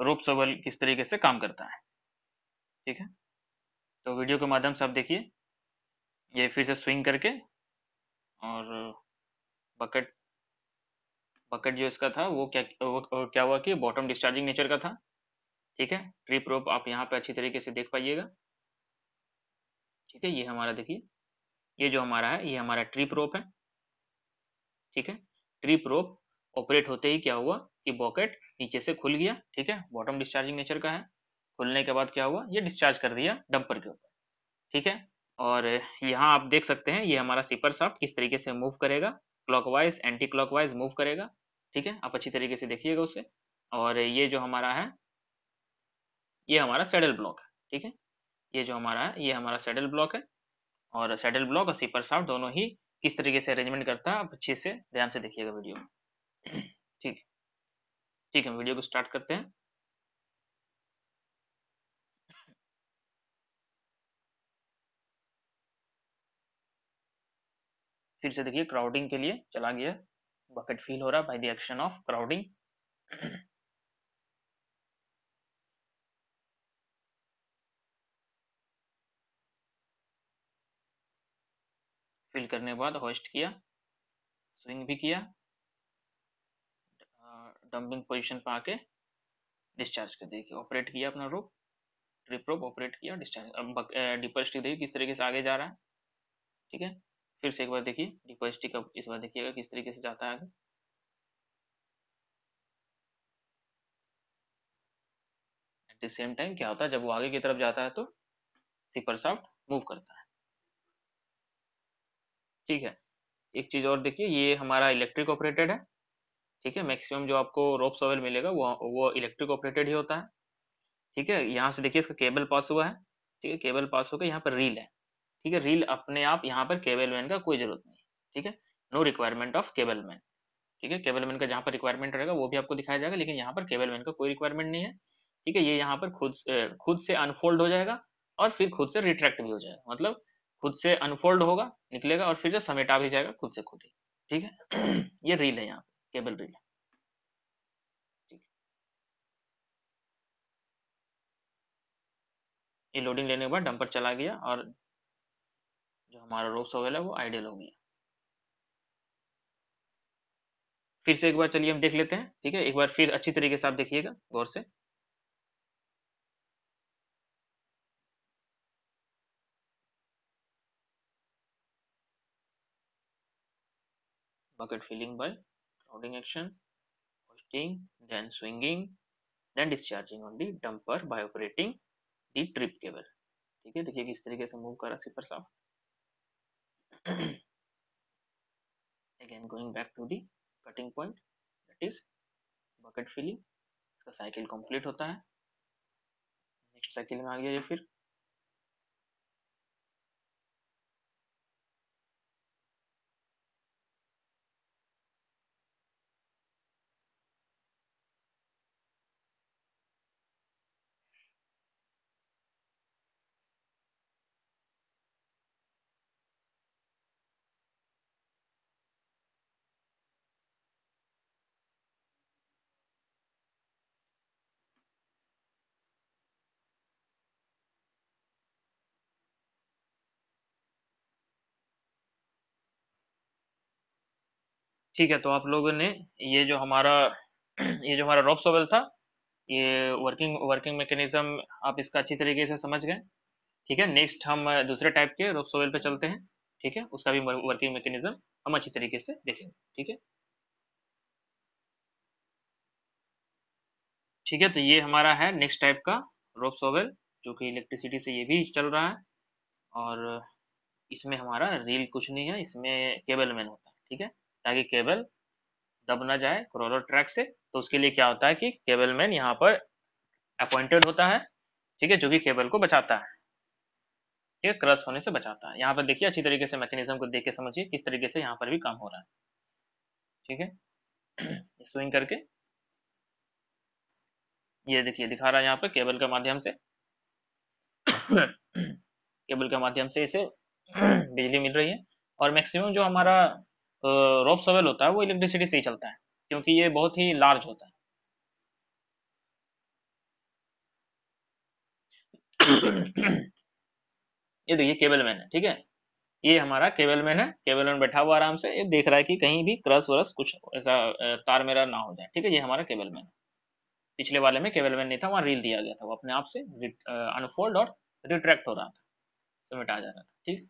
रोप सोवल किस तरीके से काम करता है ठीक है तो वीडियो के माध्यम से आप देखिए ये फिर से स्विंग करके और बकेट बकेट जो इसका था वो क्या वो क्या हुआ कि बॉटम डिस्चार्जिंग नेचर का था ठीक है ट्रिप रोप आप यहाँ पे अच्छी तरीके से देख पाइएगा ठीक है ये हमारा देखिए ये जो हमारा है ये हमारा ट्रिप रोप है ठीक है ट्रिप रोप ऑपरेट होते ही क्या हुआ कि बॉकेट नीचे से खुल गया ठीक है बॉटम डिस्चार्जिंग नेचर का है खुलने के बाद क्या हुआ ये डिस्चार्ज कर दिया डंपर के ऊपर ठीक है और यहाँ आप देख सकते हैं ये हमारा सिपर साफ्ट किस तरीके से मूव करेगा क्लॉकवाइज एंटी क्लॉकवाइज मूव करेगा ठीक है आप अच्छी तरीके से देखिएगा उसे और ये जो हमारा है ये हमारा सेडल ब्लॉक है ठीक है ये जो हमारा है ये हमारा सेडल ब्लॉक है और सेडल ब्लॉक और सीपर साफ दोनों ही किस तरीके से अरेंजमेंट करता है आप अच्छे से ध्यान से देखिएगा वीडियो में ठीक ठीक है वीडियो को स्टार्ट करते हैं फिर से देखिए क्राउडिंग के लिए चला गया बकेट फील हो रहा by the action of crowding fill करने के बाद होस्ट किया स्विंग भी किया डंपिंग पोजीशन पर आके डिस्चार्ज कर देखिए ऑपरेट किया अपना रोप ट्रिप रोप ऑपरेट किया डिस्चार्ज अब स्टिक देखिए किस तरीके से आगे जा रहा है ठीक है फिर से एक बार देखिए डिपॉजिटी का इस बार देखिएगा किस तरीके से जाता है आगे एट द सेम टाइम क्या होता है जब वो आगे की तरफ जाता है तो सिपर साफ्ट मूव करता है ठीक है एक चीज और देखिए ये हमारा इलेक्ट्रिक ऑपरेटेड है ठीक है मैक्सिमम जो आपको रोप सॉवेल मिलेगा वो वो इलेक्ट्रिक ऑपरेटेड ही होता है ठीक है यहाँ से देखिए इसका केबल पास हुआ है ठीक है केबल पास होकर यहाँ पर रील है ठीक है रील अपने आप यहाँ पर केबल मैन का कोई जरूरत नहीं ठीक है no requirement of cable man ठीक है केबल मैन का जहाँ पर रिक्वायरमेंट रहेगा वो भी आपको दिखाया जाएगा लेकिन यहाँ पर केबल मैन का कोई रिक्वायरमेंट नहीं है ठीक है ये यहाँ पर खुद खुद से अनफोल्ड हो जाएगा और फिर खुद से रिट्रैक्ट भी हो जाएगा मतलब खुद से अनफोल्ड होगा निकलेगा और फिर जो समेटा भी जाएगा खुद से खुद ही ठीक है ये रील है यहाँ केबल रील है ये लोडिंग लेने के बाद डंपर चला गया और जो हमारा रोप सवेल है वो आइडियल हो गया फिर से एक बार चलिए हम देख लेते हैं ठीक है एक बार फिर अच्छी तरीके से आप देखिएगा गौर से bucket filling by crowding action hoisting then swinging then discharging on the dumper by operating the trip cable ठीक है देखिए किस तरीके से मूव करा सिपर साहब again going back to the cutting point that is bucket filling इसका साइकिल कंप्लीट होता है नेक्स्ट साइकिल में आ गया ये फिर ठीक है तो आप लोगों ने ये जो हमारा ये जो हमारा रॉप सोवेल था ये वर्किंग वर्किंग मैकेनिज्म आप इसका अच्छी तरीके से समझ गए ठीक है नेक्स्ट हम दूसरे टाइप के रॉप सोवेल पे चलते हैं ठीक है उसका भी वर्किंग मैकेनिज्म हम अच्छी तरीके से देखेंगे ठीक है ठीक है तो ये हमारा है नेक्स्ट टाइप का रोप सोवेल जो कि इलेक्ट्रिसिटी से ये भी चल रहा है और इसमें हमारा रील कुछ नहीं है इसमें केबल मैन होता है ठीक है ताकि केबल दब ना जाए क्रोलर ट्रैक से तो उसके लिए क्या होता है कि केबल मैन यहाँ पर अपॉइंटेड होता है ठीक है जो कि केबल को बचाता है ठीक है क्रश होने से बचाता है यहाँ पर देखिए अच्छी तरीके से मैकेनिज्म को देख के समझिए किस तरीके से यहाँ पर भी काम हो रहा है ठीक है स्विंग करके ये देखिए दिखा रहा है यहाँ पर केबल के माध्यम से केबल के माध्यम से इसे बिजली मिल रही है और मैक्सिमम जो हमारा रॉब सवेल होता है वो इलेक्ट्रिसिटी से ही चलता है क्योंकि ये बहुत ही लार्ज होता है ये देखिए केबल मैन है ठीक है ये हमारा केबल मैन है केबल मैन बैठा हुआ आराम से ये देख रहा है कि कहीं भी क्रस व्रस कुछ ऐसा तार मेरा ना हो जाए ठीक है ये हमारा केबल मैन है पिछले वाले में केबल मैन नहीं था वहां रील दिया गया था वो अपने आप से अनफोल्ड और रिट्रैक्ट हो रहा था समेट आ जा रहा था ठीक है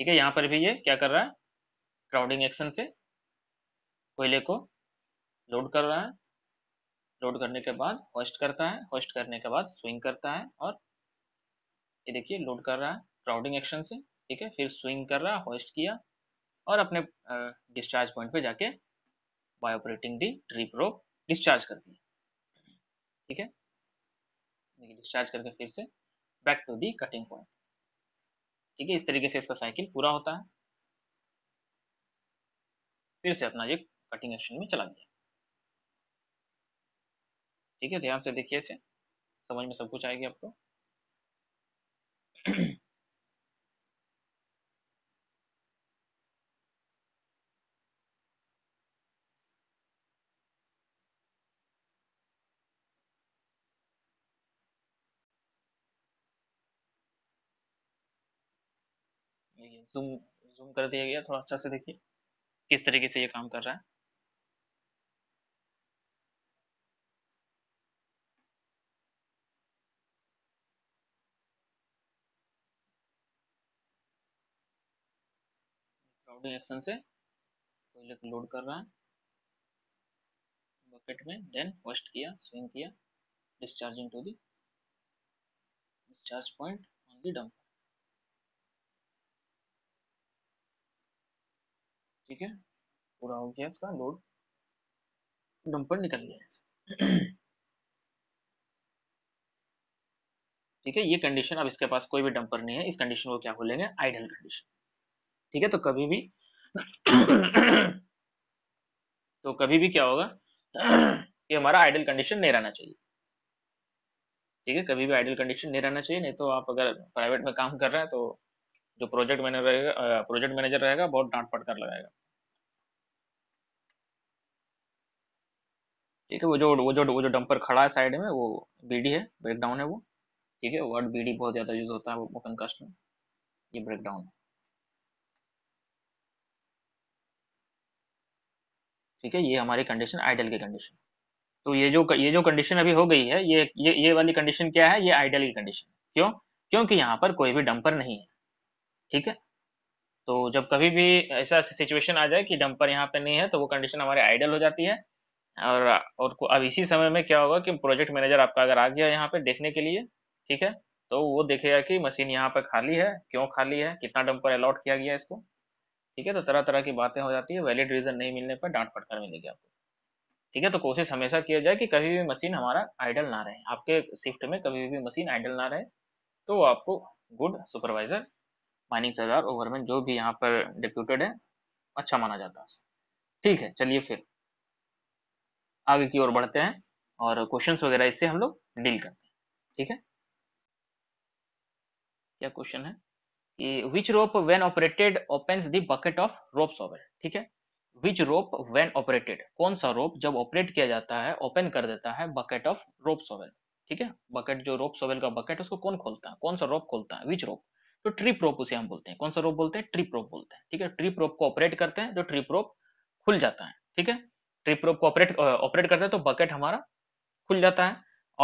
ठीक है यहाँ पर भी ये क्या कर रहा है क्राउडिंग एक्शन से कोयले को लोड कर रहा है लोड करने के बाद होस्ट करता है होस्ट करने के बाद स्विंग करता है और ये देखिए लोड कर रहा है क्राउडिंग एक्शन से ठीक है फिर स्विंग कर रहा है होस्ट किया और अपने डिस्चार्ज पॉइंट पे जाके by operating the trip rope discharge कर दिया ठीक है डिस्चार्ज करके फिर से back to the cutting point ठीक है इस तरीके से इसका साइकिल पूरा होता है फिर से अपना ये कटिंग एक्शन में चला गया ठीक है ध्यान से देखिए इसे समझ में सब कुछ आएगी आपको देखिए जूम जूम कर दिया गया थोड़ा अच्छा से देखिए किस तरीके से ये काम कर रहा है एक्शन से कोयले लोड कर रहा है बकेट में देन वेस्ट किया स्विंग किया discharging to the discharge point on the dump ठीक है पूरा हो गया इसका लोड डंपर निकल गया ठीक है ये कंडीशन अब इसके पास कोई भी डंपर नहीं है इस कंडीशन को क्या बोलेंगे आइडल कंडीशन ठीक है तो कभी भी तो कभी भी क्या होगा ये हमारा आइडल कंडीशन नहीं रहना चाहिए ठीक है कभी भी आइडल कंडीशन नहीं रहना चाहिए नहीं तो आप अगर प्राइवेट में काम कर रहे हैं तो जो प्रोजेक्ट मैनेजर रहेगा प्रोजेक्ट मैनेजर रहेगा बहुत डांट पटकर लगाएगा ठीक है वो जो वो जो वो जो डंपर खड़ा है साइड में वो बीडी है ब्रेकडाउन है वो ठीक है वर्ड बीडी बहुत ज़्यादा यूज़ होता है वो ओपन कास्ट में ये ब्रेकडाउन है ठीक है ये हमारी कंडीशन आइडल की कंडीशन तो ये जो ये जो कंडीशन अभी हो गई है ये ये ये वाली कंडीशन क्या है ये आइडल की कंडीशन क्यों क्योंकि यहाँ पर कोई भी डंपर नहीं है ठीक है तो जब कभी भी ऐसा सिचुएशन आ जाए कि डंपर यहाँ पे नहीं है तो वो कंडीशन हमारे आइडल हो जाती है और और अब इसी समय में क्या होगा कि प्रोजेक्ट मैनेजर आपका अगर आ गया यहाँ पे देखने के लिए ठीक है तो वो देखेगा कि मशीन यहाँ पर खाली है क्यों खाली है कितना डंपर अलॉट किया गया इसको ठीक है तो तरह तरह की बातें हो जाती है वैलिड रीज़न नहीं मिलने पर डांट फटकार मिलेगी आपको ठीक है तो कोशिश हमेशा किया जाए कि कभी भी मशीन हमारा आइडल ना रहे आपके शिफ्ट में कभी भी मशीन आइडल ना रहे तो आपको गुड सुपरवाइजर माइनिंग सरदार ओवरमैन जो भी यहाँ पर डिप्यूटेड है अच्छा माना जाता है ठीक है चलिए फिर आगे की ओर बढ़ते हैं और क्वेश्चन वगैरह इससे हम लोग डील करते हैं ठीक है क्या क्वेश्चन है कि which rope when operated open the bucket of rope shovel ठीक है विच रोप वेन ऑपरेटेड कौन सा रोप जब ऑपरेट किया जाता है ओपन कर देता है बकेट ऑफ रोप सोवेल ठीक है बकेट जो रोप सोवेल का बकेट उसको कौन खोलता है कौन सा रोप खोलता है विच रोप तो ट्रिप रोप उसे हम बोलते हैं कौन सा रोप बोलते हैं ट्रिप रोप बोलते हैं ठीक है ट्रिप रोप को ऑपरेट करते हैं जो ट्रिप रोप खुल जाता है ठीक है ट्रिप रोप को ऑपरेट ऑपरेट करते हैं तो बकेट हमारा खुल जाता है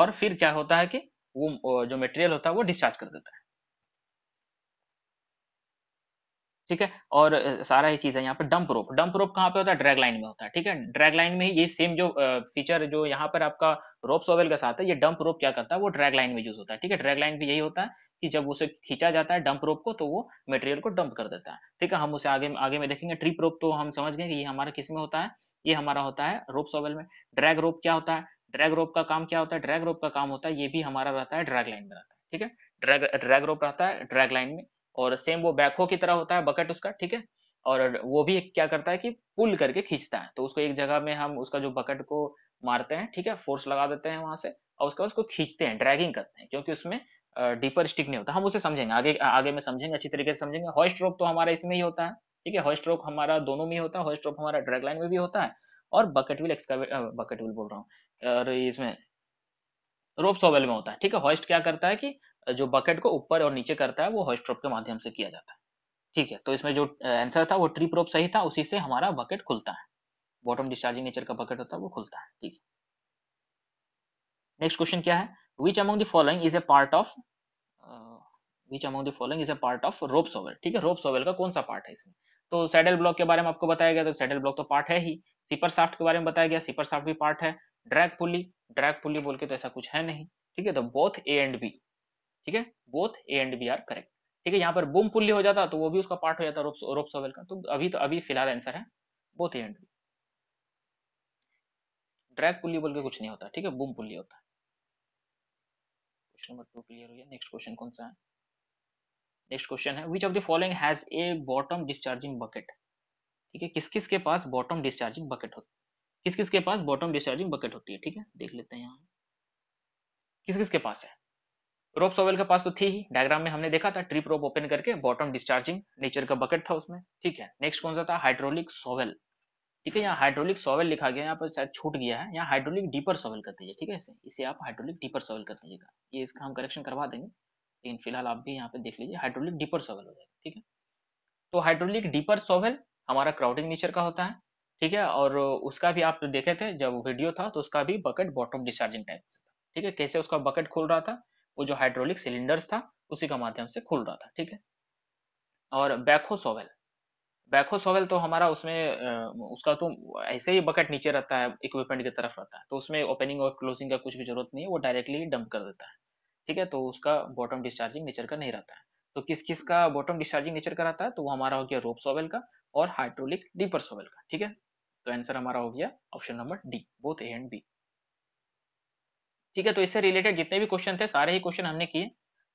और फिर क्या होता है कि वो जो मटेरियल होता है वो डिस्चार्ज कर देता है ठीक है और सारा ही चीज है यहाँ पे डंप रोप डंप रोप कहाँ पे होता है ड्रैग लाइन में होता है ठीक है ड्रैग लाइन में ही ये सेम जो फीचर जो यहाँ पर आपका रोप सोवेल के साथ है ये डंप रोप क्या करता है वो ड्रैग लाइन में यूज होता है ठीक है ड्रैग लाइन भी यही होता है कि जब उसे खींचा जाता है डंप रोप को तो वो मटेरियल को डंप कर देता है ठीक है हम उसे आगे आगे में देखेंगे ट्रिप रोप तो हम समझ गए कि ये हमारा किस में होता है ये हमारा होता है रोप सॉवेल में ड्रैग रोप क्या होता है ड्रैग रोप का काम क्या होता है ड्रैग रोप का काम होता है ये भी हमारा रहता है ड्रैग लाइन में रहता है ठीक है ड्रैग ड्रैग रोप रहता है ड्रैग लाइन में और सेम वो बैकहो की तरह होता है बकेट उसका ठीक है और वो भी क्या करता है कि पुल करके खींचता है तो उसको एक जगह में हम उसका जो बकेट को मारते हैं ठीक है फोर्स लगा देते हैं वहां से और उसके बाद उसको खींचते हैं ड्रैगिंग करते हैं क्योंकि उसमें डीपर स्टिक नहीं होता हम उसे समझेंगे आगे आगे में समझेंगे अच्छी तरीके से समझेंगे हॉइस्ट रोप तो हमारा इसमें ही होता है ठीक है हॉइस्ट रोप हमारा दोनों में होता है हॉइस्ट रोप हमारा ड्रैग लाइन में भी होता है और bucket wheel excavator bucket wheel बोल रहा हूँ और इसमें रोप सोवेल में होता है ठीक है हॉस्ट क्या करता है कि जो बकेट को ऊपर और नीचे करता है वो हॉस्ट रोप के माध्यम से किया जाता है ठीक है तो इसमें जो आंसर था वो ट्रिप रोप सही था उसी से हमारा बकेट खुलता है बॉटम डिस्चार्जिंग नेचर का बकेट होता है वो खुलता है ठीक है नेक्स्ट क्वेश्चन क्या है which among the following is a part of which among the following is a part of rope shovel ठीक है रोप सोवेल का कौन सा पार्ट है इसमें तो सैडल ब्लॉक के बारे में आपको बताया गया तो सैडल ब्लॉक तो पार्ट है ही सीपर साफ्ट के बारे में बताया गया सीपर साफ्ट भी पार्ट है ड्रैग पुली ड्रैग पुली बोल के तो ऐसा कुछ है नहीं ठीक है तो बोथ ए एंड बी ठीक है both A and B are correct ठीक है यहाँ पर बुम पुल्ली हो जाता तो वो भी उसका पार्ट हो जाता रोप रोप सवेल का तो अभी तो अभी फिलहाल आंसर है both A and B drag pulley बोल के कुछ नहीं होता ठीक है बुम पुल्ली होता है क्वेश्चन नंबर टू क्लियर हो गया नेक्स्ट क्वेश्चन कौन सा है नेक्स्ट क्वेश्चन है which of the following has a bottom discharging bucket ठीक है किस किस के पास बॉटम डिस्चार्जिंग बकेट होती है किस किस के पास बॉटम डिस्चार्जिंग बकेट होती है ठीक है देख लेते हैं यहाँ किस किस के पास है रोप सोवेल के पास तो थी ही डायग्राम में हमने देखा था ट्रिप रोप ओपन करके बॉटम डिस्चार्जिंग नेचर का बकेट था उसमें ठीक है नेक्स्ट कौन सा था हाइड्रोलिक सोवेल ठीक है यहाँ हाइड्रोलिक सोवेल लिखा गया यहाँ पर शायद छूट गया है यहाँ हाइड्रोलिक डीपर सोवेल कर दीजिए ठीक है इसे इसे आप हाइड्रोलिक डीपर सोवेल कर दीजिएगा ये इसका हम करेक्शन करवा देंगे तीन फिलहाल आप भी यहाँ पे देख लीजिए हाइड्रोलिक डीपर सोवेल हो जाएगा ठीक है तो हाइड्रोलिक डीपर सोवेल हमारा क्राउडिंग नेचर का होता है ठीक है और उसका भी आप देखे थे जब वीडियो था तो उसका भी बकेट बॉटम डिस्चार्जिंग टाइप से था ठीक है कैसे उसका बकेट खुल रहा था वो जो हाइड्रोलिक सिलेंडर्स था उसी का माध्यम से खुल रहा था ठीक है और बैखो सोवेल बैखो सोवेल तो हमारा उसमें उसका तो ऐसे ही बकेट नीचे रहता है इक्विपमेंट की तरफ रहता है तो उसमें ओपनिंग और क्लोजिंग का कुछ भी जरूरत नहीं है वो डायरेक्टली डंप कर देता है ठीक है तो उसका बॉटम डिस्चार्जिंग नेचर का नहीं रहता है तो किस किस का बॉटम डिस्चार्जिंग नेचर का रहता है तो वो हमारा हो गया रोप सोवेल का और हाइड्रोलिक डीपर सोवेल का ठीक है तो आंसर हमारा हो गया option number D both A and B ठीक है तो इससे रिलेटेड जितने भी क्वेश्चन थे सारे ही क्वेश्चन हमने किए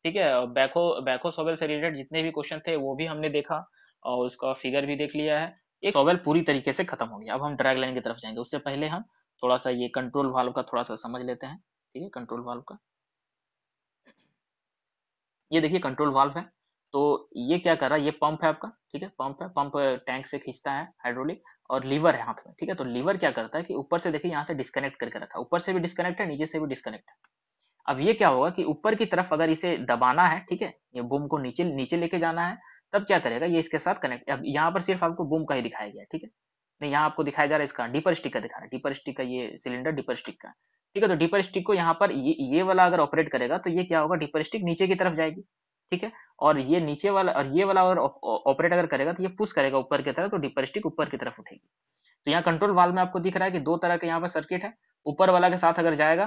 ठीक है बैको बैको सोवेल से रिलेटेड जितने भी क्वेश्चन थे वो भी हमने देखा और उसका फिगर भी देख लिया है एक सोवेल पूरी तरीके से खत्म हो गया अब हम ड्रैग लाइन की तरफ जाएंगे उससे पहले हम थोड़ा सा ये कंट्रोल वाल्व का थोड़ा सा समझ लेते हैं ठीक है कंट्रोल वाल्व का ये देखिए कंट्रोल वाल्व है तो ये क्या कर रहा है ये पंप है आपका ठीक है पंप है पंप टैंक से खींचता है हाइड्रोलिक और लीवर है हाथ में ठीक है तो लीवर क्या करता है कि ऊपर से देखिए यहाँ से डिस्कनेक्ट करके रखा है ऊपर से भी डिस्कनेक्ट है नीचे से भी डिस्कनेक्ट है अब ये क्या होगा कि ऊपर की तरफ अगर इसे दबाना है ठीक है ये बूम को नीचे नीचे लेके जाना है तब क्या करेगा ये इसके साथ कनेक्ट अब यहाँ पर सिर्फ आपको बूम का ही दिखाया गया ठीक है नहीं यहाँ आपको दिखाया जा रहा है इसका डीपर स्टिक का दिखा रहा है डीपर स्टिक का ये सिलेंडर डीपर स्टिक का ठीक है तो डीपर स्टिक को यहाँ पर ये ये वाला अगर ऑपरेट करेगा तो ये क्या होगा डीपर स्टिक नीचे की तरफ जाएगी ठीक है और ये नीचे वाला और ये वाला अगर ऑपरेट अगर करेगा तो ये पुश करेगा ऊपर की तरफ तो डीपर स्टिक ऊपर की तरफ उठेगी तो यहाँ कंट्रोल वाल में आपको दिख रहा है कि दो तरह के यहाँ पर सर्किट है ऊपर वाला के साथ अगर जाएगा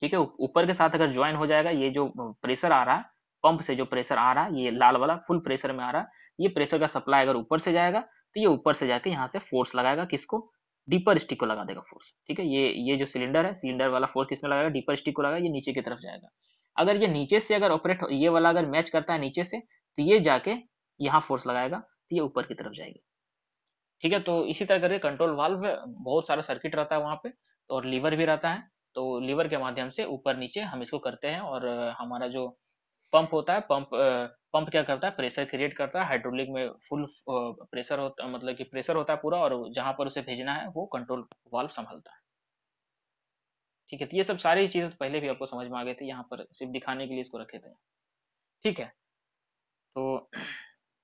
ठीक है ऊपर के साथ अगर ज्वाइन हो जाएगा ये जो प्रेशर आ रहा है पंप से जो प्रेशर आ रहा है ये लाल वाला फुल प्रेशर में आ रहा है ये प्रेशर का सप्लाई अगर ऊपर से जाएगा तो ये ऊपर से जाके यहाँ से फोर्स लगाएगा किसको डीपर स्टिक को लगा देगा फोर्स ठीक है ये ये जो सिलेंडर है सिलेंडर वाला फोर्स किसमें लगाएगा डीपर स्टिक को लगाएगा ये नीचे की तरफ जाएगा अगर ये नीचे से अगर ऑपरेट ये वाला अगर मैच करता है नीचे से तो ये जाके यहाँ फोर्स लगाएगा तो ये ऊपर की तरफ जाएगी ठीक है तो इसी तरह करके कंट्रोल वाल्व बहुत सारा सर्किट रहता है वहाँ पे और लीवर भी रहता है तो लीवर के माध्यम से ऊपर नीचे हम इसको करते हैं और हमारा जो पंप होता है पंप पंप क्या करता है प्रेशर क्रिएट करता है हाइड्रोलिक में फुल प्रेशर होता मतलब कि प्रेशर होता है पूरा और जहां पर उसे भेजना है वो कंट्रोल वाल्व संभालता है ठीक है तो ये सब सारी चीज पहले भी आपको समझ में आ गई थी यहाँ पर सिर्फ दिखाने के लिए इसको रखे थे ठीक है तो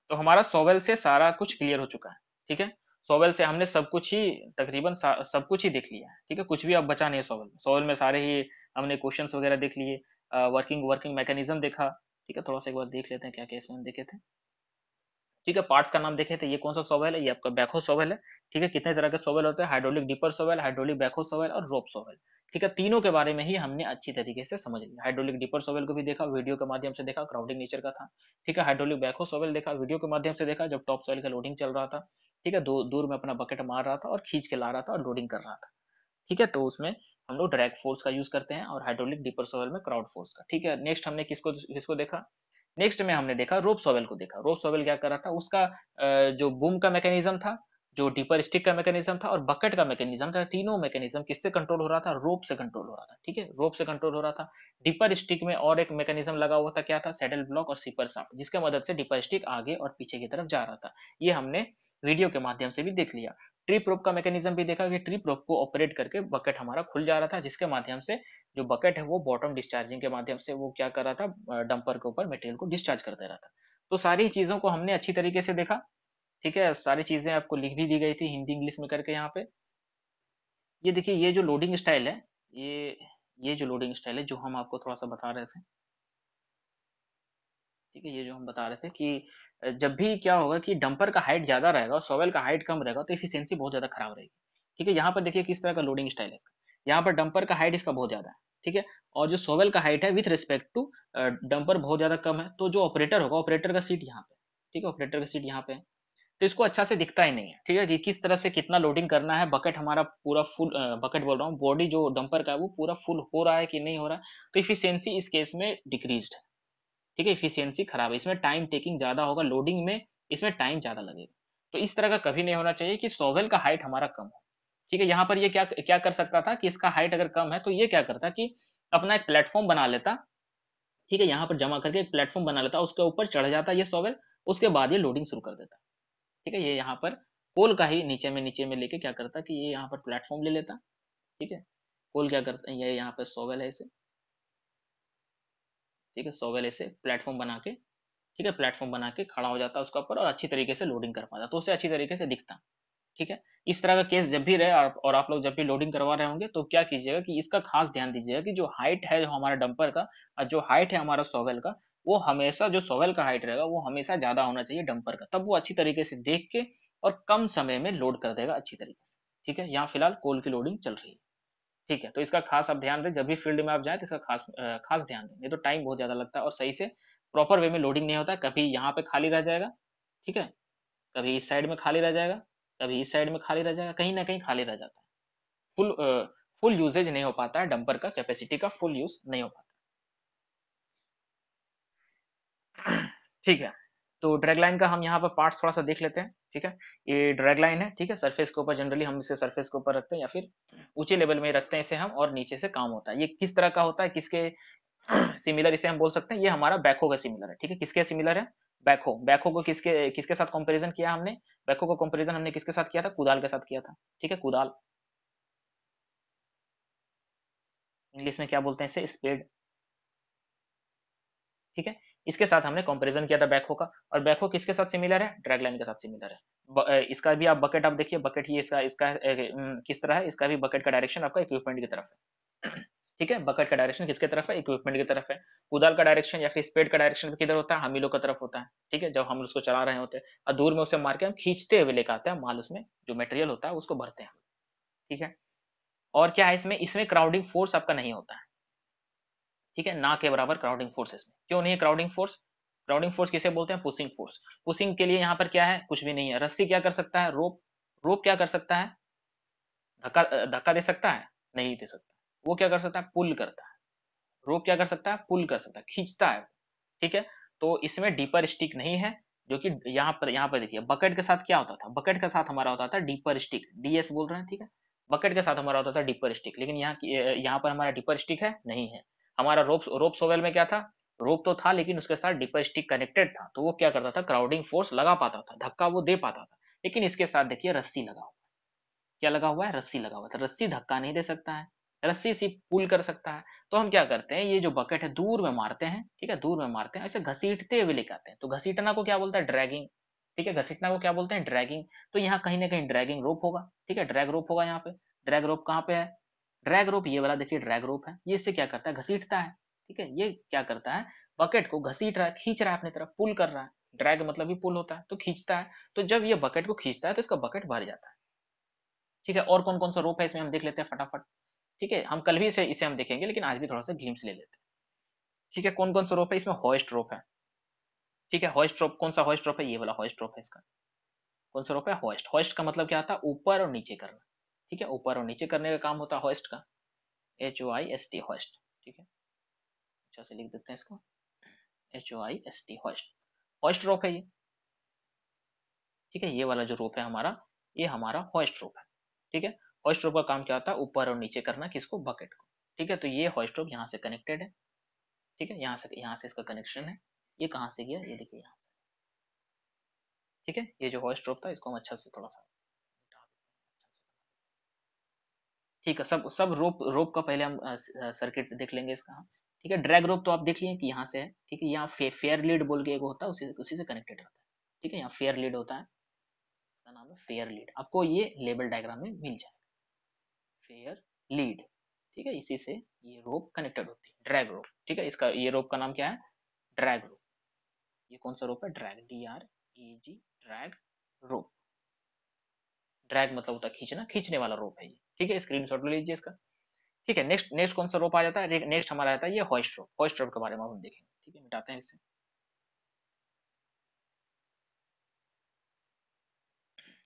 तो हमारा सोवेल से सारा कुछ क्लियर हो चुका है ठीक है सोवेल से हमने सब कुछ ही तकरीबन सब कुछ ही देख लिया है ठीक है कुछ भी अब बचा नहीं है सोवेल सोवेल में सारे ही हमने क्वेश्चंस वगैरह देख लिए वर्किंग वर्किंग मैकेनिज्म देखा ठीक है थोड़ा सा एक बार देख लेते हैं क्या क्या इसमें देखे थे ठीक है पार्ट्स का नाम देखे थे ये कौन सा सोवेल है ये आपका बैकहो सोवेल है ठीक है कितने तरह के सोवेल होते हैं hydraulic dipper shovel hydraulic backhoe shovel और रोप सोवेल ठीक है तीनों के बारे में ही हमने अच्छी तरीके से समझ लिया हाइड्रोलिक डिपर सोवेल को भी देखा वीडियो के माध्यम से देखा क्राउडिंग नेचर का था ठीक है हाइड्रोलिक बैकहो सोवेल देखा वीडियो के माध्यम से देखा जब टॉप सोवेल का लोडिंग चल रहा था ठीक है दूर में अपना बकेट मार रहा था और खींच के ला रहा था और लोडिंग कर रहा था ठीक है तो उसमें हम लोग ड्रैग फोर्स का यूज करते हैं और हाइड्रोलिक डीपर सोवेल में क्राउड फोर्स का ठीक है नेक्स्ट हमने किसको किसको देखा नेक्स्ट में हमने देखा रोप सोवेल को देखा रोप सोवेल क्या कर रहा था उसका जो बूम का मैकेनिज्म था जो डीपर स्टिक का मैकेनिज्म था और बकेट का मैकेनिज्म था तीनों मैकेनिज्म किससे कंट्रोल हो रहा था रोप से कंट्रोल हो रहा था ठीक है रोप से कंट्रोल हो रहा था डीपर स्टिक में और एक मैकेनिज्म लगा हुआ था क्या था सैडल ब्लॉक और सीपर साफ जिसके मदद से डीपर स्टिक आगे और पीछे की तरफ जा रहा था ये हमने वीडियो के माध्यम से भी देख लिया ट्री प्रोप का मैकेनिज्म भी देखा कि ट्री प्रोप को ऑपरेट करके बकेट हमारा खुल जा रहा था जिसके माध्यम से जो बकेट है वो बॉटम डिस्चार्जिंग के माध्यम से वो क्या कर रहा था डंपर के ऊपर मटेरियल को डिस्चार्ज कर दे रहा था तो सारी चीजों को हमने अच्छी तरीके से देखा ठीक है सारी चीजें आपको लिख भी दी गई थी हिंदी इंग्लिश में करके यहाँ पे ये देखिए ये जो लोडिंग स्टाइल है ये ये जो लोडिंग स्टाइल है जो हम आपको थोड़ा सा बता रहे थे ठीक है ये जो हम बता रहे थे कि जब भी क्या होगा कि डंपर का हाइट ज़्यादा रहेगा सोवेल का हाइट कम रहेगा तो इफिशियंसी बहुत ज़्यादा खराब रहेगी ठीक है यहाँ पर देखिए किस तरह का लोडिंग स्टाइल है यहाँ पर डंपर का हाइट इसका बहुत ज़्यादा है ठीक है और जो सोवेल का हाइट है विथ रिस्पेक्ट टू डंपर बहुत ज़्यादा कम है तो जो ऑपरेटर होगा ऑपरेटर का सीट यहाँ पे ठीक है ऑपरेटर का सीट यहाँ पे है तो इसको अच्छा से दिखता ही नहीं है ठीक है कि किस तरह से कितना लोडिंग करना है बकेट हमारा पूरा फुल बकेट बोल रहा हूँ बॉडी जो डंपर का है वो पूरा फुल हो रहा है कि नहीं हो रहा है तो इफिशियंसी इस केस में डिक्रीज है ठीक है इफिशियंसी खराब है इसमें टाइम टेकिंग ज़्यादा होगा लोडिंग में इसमें टाइम ज़्यादा लगेगा तो इस तरह का कभी नहीं होना चाहिए कि सोवेल का हाइट हमारा कम हो ठीक है यहाँ पर ये क्या क्या कर सकता था कि इसका हाइट अगर कम है तो ये क्या करता कि अपना एक प्लेटफॉर्म बना लेता ठीक है यहाँ पर जमा करके एक प्लेटफॉर्म बना लेता उसके ऊपर चढ़ जाता ये सोवेल उसके बाद ये लोडिंग शुरू कर देता ठीक है ये यहाँ पर कोल का ही नीचे में नीचे में लेके क्या करता कि ये यहाँ पर प्लेटफॉर्म ले लेता ठीक है कोल क्या करता है ये यहाँ पर सोवेल है इसे ठीक है सौ ऐसे प्लेटफॉर्म बना के ठीक है प्लेटफॉर्म बना के खड़ा हो जाता है उसके ऊपर और अच्छी तरीके से लोडिंग कर पाता तो उसे अच्छी तरीके से दिखता ठीक है इस तरह का केस जब भी रहे और आप लोग जब भी लोडिंग करवा रहे होंगे तो क्या कीजिएगा कि इसका खास ध्यान दीजिएगा कि जो हाइट है जो हमारा डंपर का और जो हाइट है हमारा सोवेल का वो हमेशा जो सोवेल का हाइट रहेगा वो हमेशा ज्यादा होना चाहिए डंपर का तब वो अच्छी तरीके से देख के और कम समय में लोड कर देगा अच्छी तरीके से ठीक है यहाँ फिलहाल कोल की लोडिंग चल रही है ठीक है तो इसका खास आप ध्यान दें जब भी फील्ड में आप जाए तो इसका खास खास ध्यान दें नहीं तो टाइम बहुत ज़्यादा लगता है और सही से प्रॉपर वे में लोडिंग नहीं होता कभी यहाँ पे खाली रह जाएगा ठीक है कभी इस साइड में खाली रह जाएगा कभी इस साइड में खाली रह जाएगा कहीं ना कहीं खाली रह जाता है फुल फुल यूजेज नहीं हो पाता है डंपर का कैपेसिटी का फुल यूज नहीं हो पाता ठीक है तो ड्रैगलाइन का हम यहाँ पर पार्ट थोड़ा सा देख लेते हैं ठीक है ये ड्रैग लाइन है ठीक है सरफेस के ऊपर जनरली हम इसे सरफेस के ऊपर रखते हैं या फिर ऊंचे लेवल में रखते हैं इसे हम और नीचे से काम होता है ये किस तरह का होता है किसके सिमिलर इसे हम बोल सकते हैं ये हमारा बैको का सिमिलर है ठीक है किसके सिमिलर है बैको बैको को किसके किसके साथ कंपेरिजन किया हमने बैको को कंपेरिजन हमने किसके साथ किया था कुदाल के साथ किया था ठीक है कुदाल इंग्लिश में क्या बोलते हैं इसे स्पेड ठीक है इसके साथ हमने कंपेरिजन किया था बैकहो का और बैकहो किसके साथ सिमिलर है ड्रैग लाइन के साथ सिमिलर है इसका भी आप बकेट आप देखिए बकेट ही इसका इसका किस तरह है इसका भी बकेट का डायरेक्शन आपका इक्विपमेंट की तरफ है ठीक है बकेट का डायरेक्शन किसके तरफ है इक्विपमेंट की तरफ है कुदाल का डायरेक्शन या फिर स्पेड का डायरेक्शन किधर होता है हम का लोग तरफ होता है ठीक है जब हम उसको चला रहे होते हैं और दूर में उसे मार के हम खींचते हुए लेकर आते हैं माल उसमें जो मटेरियल होता है उसको भरते हैं ठीक है और क्या है इसमें इसमें क्राउडिंग फोर्स आपका नहीं होता है ठीक है ना के बराबर क्राउडिंग फोर्सेस में क्यों नहीं है क्राउडिंग फोर्स क्राउडिंग फोर्स किसे बोलते हैं पुशिंग फोर्स पुशिंग के लिए यहाँ पर क्या है कुछ भी नहीं है रस्सी क्या कर सकता है रोप रोप क्या कर सकता है धक्का धक्का दे सकता है नहीं दे सकता वो क्या कर सकता है पुल करता है रोप क्या कर सकता है पुल कर सकता है खींचता है ठीक है तो इसमें डीपर स्टिक नहीं है जो कि यहाँ पर यहाँ पर देखिए बकेट के साथ क्या होता था बकेट के साथ हमारा होता था डीपर स्टिक डीएस बोल रहे हैं ठीक है बकेट के साथ हमारा होता था डीपर स्टिक लेकिन यहाँ यहाँ पर हमारा डीपर स्टिक है नहीं है हमारा रोप्स रोप्स ओवेल में क्या था रोप तो था लेकिन उसके साथ डिपर स्टिक कनेक्टेड था तो वो क्या करता था क्राउडिंग फोर्स लगा पाता था धक्का वो दे पाता था लेकिन इसके साथ देखिए रस्सी लगा हुआ क्या लगा हुआ है रस्सी लगा हुआ था तो रस्सी धक्का नहीं दे सकता है रस्सी सिर्फ पुल कर सकता है तो हम क्या करते हैं ये जो बकेट है दूर में मारते हैं ठीक है दूर में मारते हैं ऐसे घसीटते हुए लेके आते हैं तो घसीटना को क्या बोलता है ड्रैगिंग ठीक है घसीटना को क्या बोलते हैं ड्रैगिंग तो यहाँ कहीं ना कहीं ड्रैगिंग रोप होगा ठीक है ड्रैग रोप होगा यहाँ पे ड्रैग रोप कहाँ पे है ड्रैग रोप ये वाला देखिए ड्रैग रोप है ये इससे क्या करता है घसीटता है ठीक है ये क्या करता है बकेट को घसीट रहा है खींच रहा है अपनी तरफ पुल कर रहा है ड्रैग मतलब भी पुल होता है तो खींचता है तो जब ये बकेट को खींचता है तो इसका बकेट भर जाता है ठीक है और कौन कौन सा रोप है इसमें हम देख लेते हैं फटाफट ठीक है हम कल भी इसे इसे हम देखेंगे लेकिन आज भी थोड़ा सा ग्लिम्स ले लेते हैं ठीक है कौन कौन सा रोप है इसमें हॉइस्ट रोप है ठीक है हॉइस्ट रोप कौन सा हॉइस्ट रोप है ये वाला हॉइस्ट रोप है इसका कौन सा रोप है हॉइस्ट हॉइस्ट का मतलब क्या होता है ऊपर और नीचे करना ठीक है ऊपर और नीचे करने का काम होता है होस्ट का H O I S T hoist ठीक है अच्छा से लिख देते हैं इसको H O I S T hoist hoist rope है ये ठीक है ये वाला जो रोप है हमारा ये हमारा होस्ट रोप है ठीक है होस्ट रोप का काम क्या होता है ऊपर और नीचे करना किसको बकेट को ठीक है तो ये होस्ट रोप यहाँ से कनेक्टेड है ठीक है यहाँ से यहाँ से इसका कनेक्शन है ये कहाँ से गया ये देखिए यहाँ से ठीक है ये जो हॉस्ट रोप था इसको हम अच्छा से थोड़ा सा ठीक है सब सब रोप रोप का पहले हम सर्किट देख लेंगे इसका ठीक है ड्रैग रोप तो आप देख लिए कि यहाँ से है ठीक है यहाँ फेयर लीड बोल के एक होता है उसी उसी से कनेक्टेड रहता है ठीक है यहाँ फेयर लीड होता है इसका नाम है फेयर लीड आपको ये लेबल डायग्राम में मिल जाएगा फेयर लीड ठीक है इसी से ये रोप कनेक्टेड होती है ड्रैग रोप ठीक है इसका ये रोप का नाम क्या है ड्रैग रोप ये कौन सा रोप है drag D R A G drag rope drag मतलब होता है खींचना खींचने वाला रोप है ये ठीक है स्क्रीन ले लीजिए इसका ठीक है नेक्स्ट नेक्स्ट कौन सा रोप आ जाता है नेक्स्ट हमारा आता है ये हॉइस्ट रोप हॉइस्ट रोप के बारे में हम देखेंगे ठीक है मिटाते हैं इसे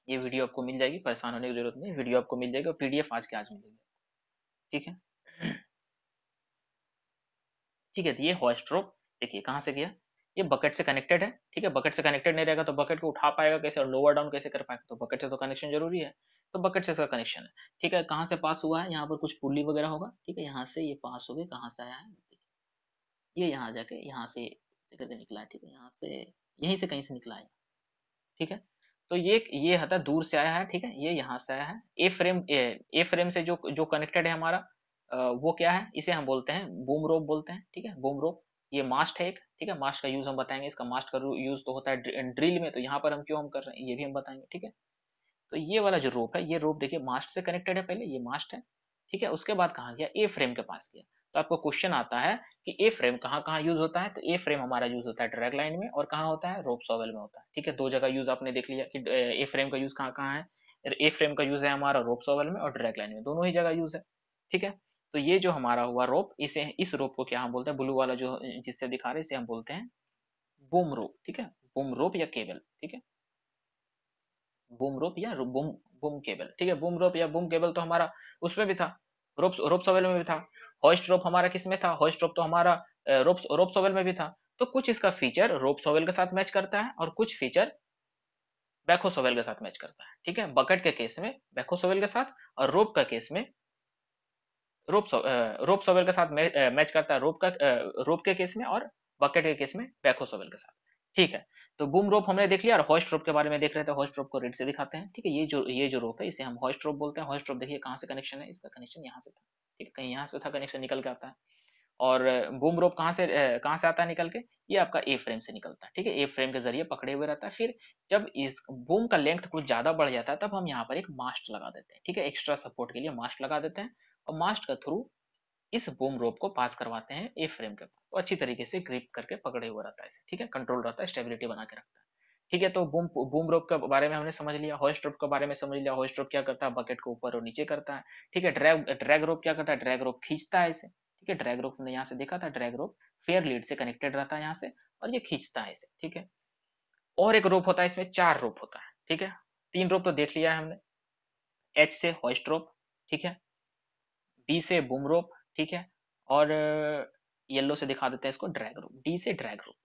ये वीडियो आपको मिल जाएगी परेशान होने की जरूरत नहीं वीडियो आपको मिल जाएगी और पीडीएफ आज के आज मिलेगी ठीक है ठीक है तो ये हॉइस्ट रोप देखिए कहाँ से गया ये बकेट से कनेक्टेड है ठीक है बकेट से कनेक्टेड नहीं रहेगा तो बकेट को उठा पाएगा कैसे और लोअर डाउन कैसे कर पाएगा तो बकेट से तो कनेक्शन जरूरी है तो बकेट से इसका कनेक्शन है ठीक है कहाँ से पास हुआ है यहाँ पर कुछ पुली वगैरह होगा ठीक है यहाँ से ये पास हो गए कहाँ से आया है ये यहाँ जाके यहाँ से करके निकला है ठीक है यहाँ से यहीं से कहीं से निकला है ठीक है तो ये ये हता दूर से आया है ठीक है ये यहाँ से आया है ए फ्रेम ए फ्रेम से जो जो कनेक्टेड है हमारा वो क्या है इसे हम बोलते हैं बूम रोप बोलते हैं ठीक है बूम रोप ये मास्ट है एक ठीक है मास्ट का यूज हम बताएंगे इसका मास्ट का यूज तो होता है ड्रिल में तो यहाँ पर हम क्यों हम कर रहे हैं ये भी हम बताएंगे ठीक है तो ये वाला जो रोप है ये रोप देखिए मास्ट से कनेक्टेड है पहले ये मास्ट है ठीक है उसके बाद कहाँ गया ए फ्रेम के पास गया तो आपको क्वेश्चन आता है कि ए फ्रेम कहाँ कहाँ यूज होता है तो ए फ्रेम हमारा यूज होता है ड्रैग लाइन में और कहाँ होता है रोप सॉवेल में होता है ठीक है दो जगह यूज आपने देख लिया कि ए फ्रेम का यूज कहाँ कहाँ है ए फ्रेम का यूज है हमारा रोप सॉवेल में और ड्रैग लाइन में दोनों ही जगह यूज है ठीक है तो ये जो हमारा हुआ रोप इसे इस रोप को क्या हम बोलते हैं ब्लू वाला जो जिससे दिखा रहे इसे हम बोलते हैं बूम रोप ठीक है बूम रोप या केबल ठीक है बूम रोप या बूम बूम केबल ठीक है बूम रोप या बूम केबल तो हमारा उसमें भी था रोप रोप सवेल में भी था हॉस्ट रोप हमारा किसमें था हॉस्ट रोप तो हमारा रोप रोप सवेल में भी था तो कुछ इसका फीचर रोप सोवेल के साथ मैच करता है और कुछ फीचर बैको सोवेल के साथ मैच करता है ठीक है बकेट के केस में बैको सोवेल के साथ और रोप का केस में रोप रोप सोवेल के साथ मैच करता है रोप का रोप के केस में और बकेट के केस में पैको सोवेल के साथ ठीक है तो बूम रोप हमने देख लिया और हॉस्ट रोप के बारे में देख रहे थे हॉस्ट रोप को रेड से दिखाते हैं ठीक है ये जो ये जो रोप है इसे हम हॉस्ट रोप बोलते हैं हॉस्ट रोप देखिए कहाँ से कनेक्शन है इसका कनेक्शन यहाँ से था ठीक है कहीं यहाँ से था कनेक्शन निकल के आता है और बूम रोप कहाँ से कहाँ से आता है निकल के ये आपका ए फ्रेम से निकलता है ठीक है ए फ्रेम के जरिए पकड़े हुए रहता है फिर जब इस बूम का लेंथ कुछ ज्यादा बढ़ जाता है तब हम यहाँ पर एक मास्ट लगा देते हैं ठीक है एक्स्ट्रा सपोर्ट के लिए मास्ट लगा देते हैं और मास्ट का थ्रू इस बोम रोप को पास करवाते हैं ए फ्रेम के पास तो अच्छी तरीके से ग्रिप करके पकड़े हुआ रहता है ठीक है कंट्रोल रहता है स्टेबिलिटी बना के रखता है ठीक है तो बूम बूम रोप के बारे में हमने समझ लिया हॉस्ट रोप के बारे में समझ लिया हॉस्ट रोप क्या करता है बकेट को ऊपर और नीचे करता है ठीक है ड्रैग ड्रैग रोप क्या करता है ड्रैग रोप खींचता है इसे ठीक है ड्रैग रोप हमने यहाँ से देखा था ड्रैग रोप फेयर लीड से कनेक्टेड रहता है यहाँ से और ये खींचता है इसे ठीक है और एक रोप होता है इसमें चार रोप होता है ठीक है तीन रोप तो देख लिया है हमने एच से हॉस्ट रोप ठीक है डी से बुम रोप ठीक है और येलो से दिखा देते हैं इसको ड्रैग रोप डी से ड्रैग रोप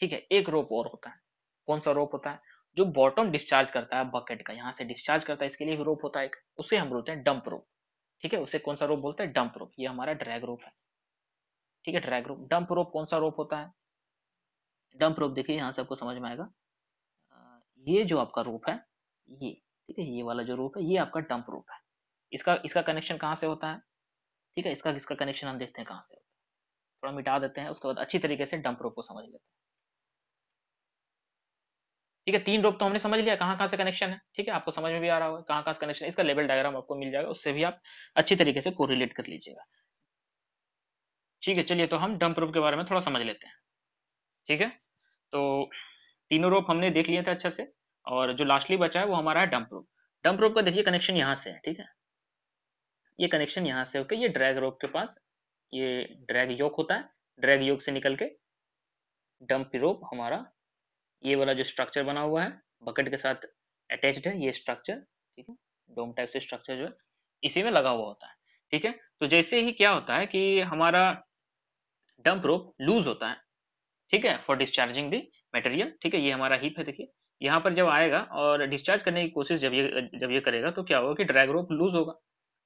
ठीक है एक रोप और होता है कौन सा रोप होता है जो बॉटम डिस्चार्ज करता है बकेट का यहाँ से डिस्चार्ज करता है इसके लिए रोप होता है एक उसे हम बोलते हैं डंप रोप ठीक है उसे कौन सा रोप बोलते हैं डंप रोप ये हमारा ड्रैग रोप है ठीक है ड्रैग रोप डंप रोप कौन सा रोप होता है डंप रोप देखिए यहाँ से आपको समझ में आएगा ये जो आपका रोप है ये ठीक है ये वाला जो रोप है ये आपका डंप रोप है इसका इसका कनेक्शन कहाँ से होता है ठीक है इसका इसका कनेक्शन हम देखते हैं कहाँ से होता है थोड़ा मिटा देते हैं उसके बाद अच्छी तरीके से डंप रोप को समझ लेते हैं ठीक है तीन रोप तो हमने समझ लिया कहाँ कहाँ से कनेक्शन है ठीक है आपको समझ में भी आ रहा होगा कहाँ कहाँ से कनेक्शन इसका लेवल डायग्राम आपको मिल जाएगा उससे भी आप अच्छी तरीके से कोरिलेट कर लीजिएगा ठीक है चलिए तो हम डंप रोप के बारे में थोड़ा समझ लेते हैं ठीक है तो तीनों रोप हमने देख लिए थे अच्छे से और जो लास्टली बचा है वो हमारा है डंप रोप डंप रोप का देखिए कनेक्शन यहाँ से है ठीक है ये कनेक्शन यहाँ से होकर ये ड्रैग रोक के पास ये ड्रैग योग होता है ड्रैग योग से निकल के डंप रोप हमारा ये वाला जो स्ट्रक्चर बना हुआ है बकेट के साथ अटैच्ड है ये स्ट्रक्चर ठीक है डोम टाइप से स्ट्रक्चर जो है इसी में लगा हुआ होता है ठीक है तो जैसे ही क्या होता है कि हमारा डंप रोप लूज होता है ठीक है फॉर डिस्चार्जिंग दी मटेरियल ठीक है ये हमारा हीप है देखिए यहाँ पर जब आएगा और डिस्चार्ज करने की कोशिश जब ये जब ये करेगा तो क्या होगा कि ड्रैग रोप लूज होगा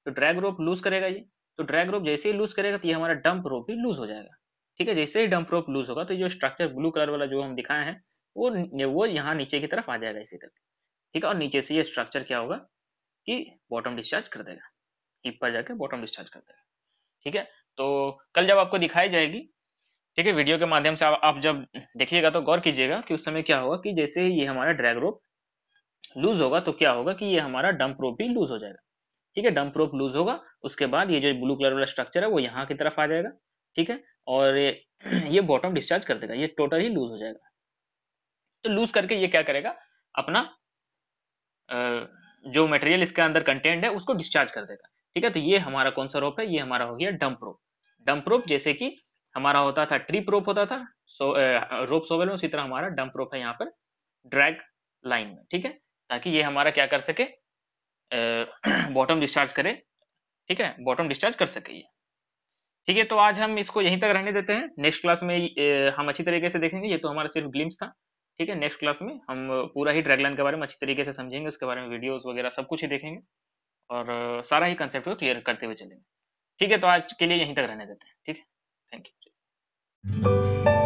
तो ड्रैग रोप लूज करेगा ये तो ड्रैग रोप जैसे ही लूज करेगा तो ये हमारा डंप रोप भी लूज हो जाएगा ठीक है जैसे ही डंप रोप लूज होगा तो जो स्ट्रक्चर ब्लू कलर वाला जो हम दिखाए हैं वो वो यहाँ नीचे की तरफ आ जाएगा इसी करके ठीक है और नीचे से ये स्ट्रक्चर क्या होगा कि बॉटम डिस्चार्ज कर देगा टिप पर जाके बॉटम डिस्चार्ज कर देगा ठीक है तो कल जब आपको दिखाई जाएगी ठीक है वीडियो के माध्यम से आप, आप जब देखिएगा तो गौर कीजिएगा कि उस समय क्या होगा कि जैसे ही ये हमारा ड्रैग रोप लूज होगा तो क्या होगा कि ये हमारा डंप रोप भी लूज हो जाएगा ठीक है डंप रोप लूज होगा उसके बाद ये जो ब्लू कलर वाला स्ट्रक्चर है वो यहाँ की तरफ आ जाएगा ठीक है और ये बॉटम डिस्चार्ज कर देगा ये टोटल ही लूज हो जाएगा तो लूज करके ये क्या करेगा अपना जो मटेरियल इसके अंदर कंटेंट है उसको डिस्चार्ज कर देगा ठीक है तो ये हमारा कौन सा रोप है ये हमारा हो गया डंप रोप डंप रोप जैसे कि हमारा होता था ट्रिप रोप होता था सो रोप सोवेल में उसी तरह हमारा डंप रोप है यहाँ पर ड्रैग लाइन में ठीक है ताकि ये हमारा क्या कर सके बॉटम डिस्चार्ज करे ठीक है बॉटम डिस्चार्ज कर सके ये ठीक है तो आज हम इसको यहीं तक रहने देते हैं नेक्स्ट क्लास में हम अच्छी तरीके से देखेंगे ये तो हमारा सिर्फ ग्लिम्स था ठीक है नेक्स्ट क्लास में हम पूरा ही ड्रैगलाइन के बारे में अच्छी तरीके से समझेंगे उसके बारे में वीडियोस वगैरह सब कुछ ही देखेंगे और सारा ही कंसेप्ट को क्लियर करते हुए चलेंगे ठीक है तो आज के लिए यहीं तक रहने देते हैं ठीक है थैंक यू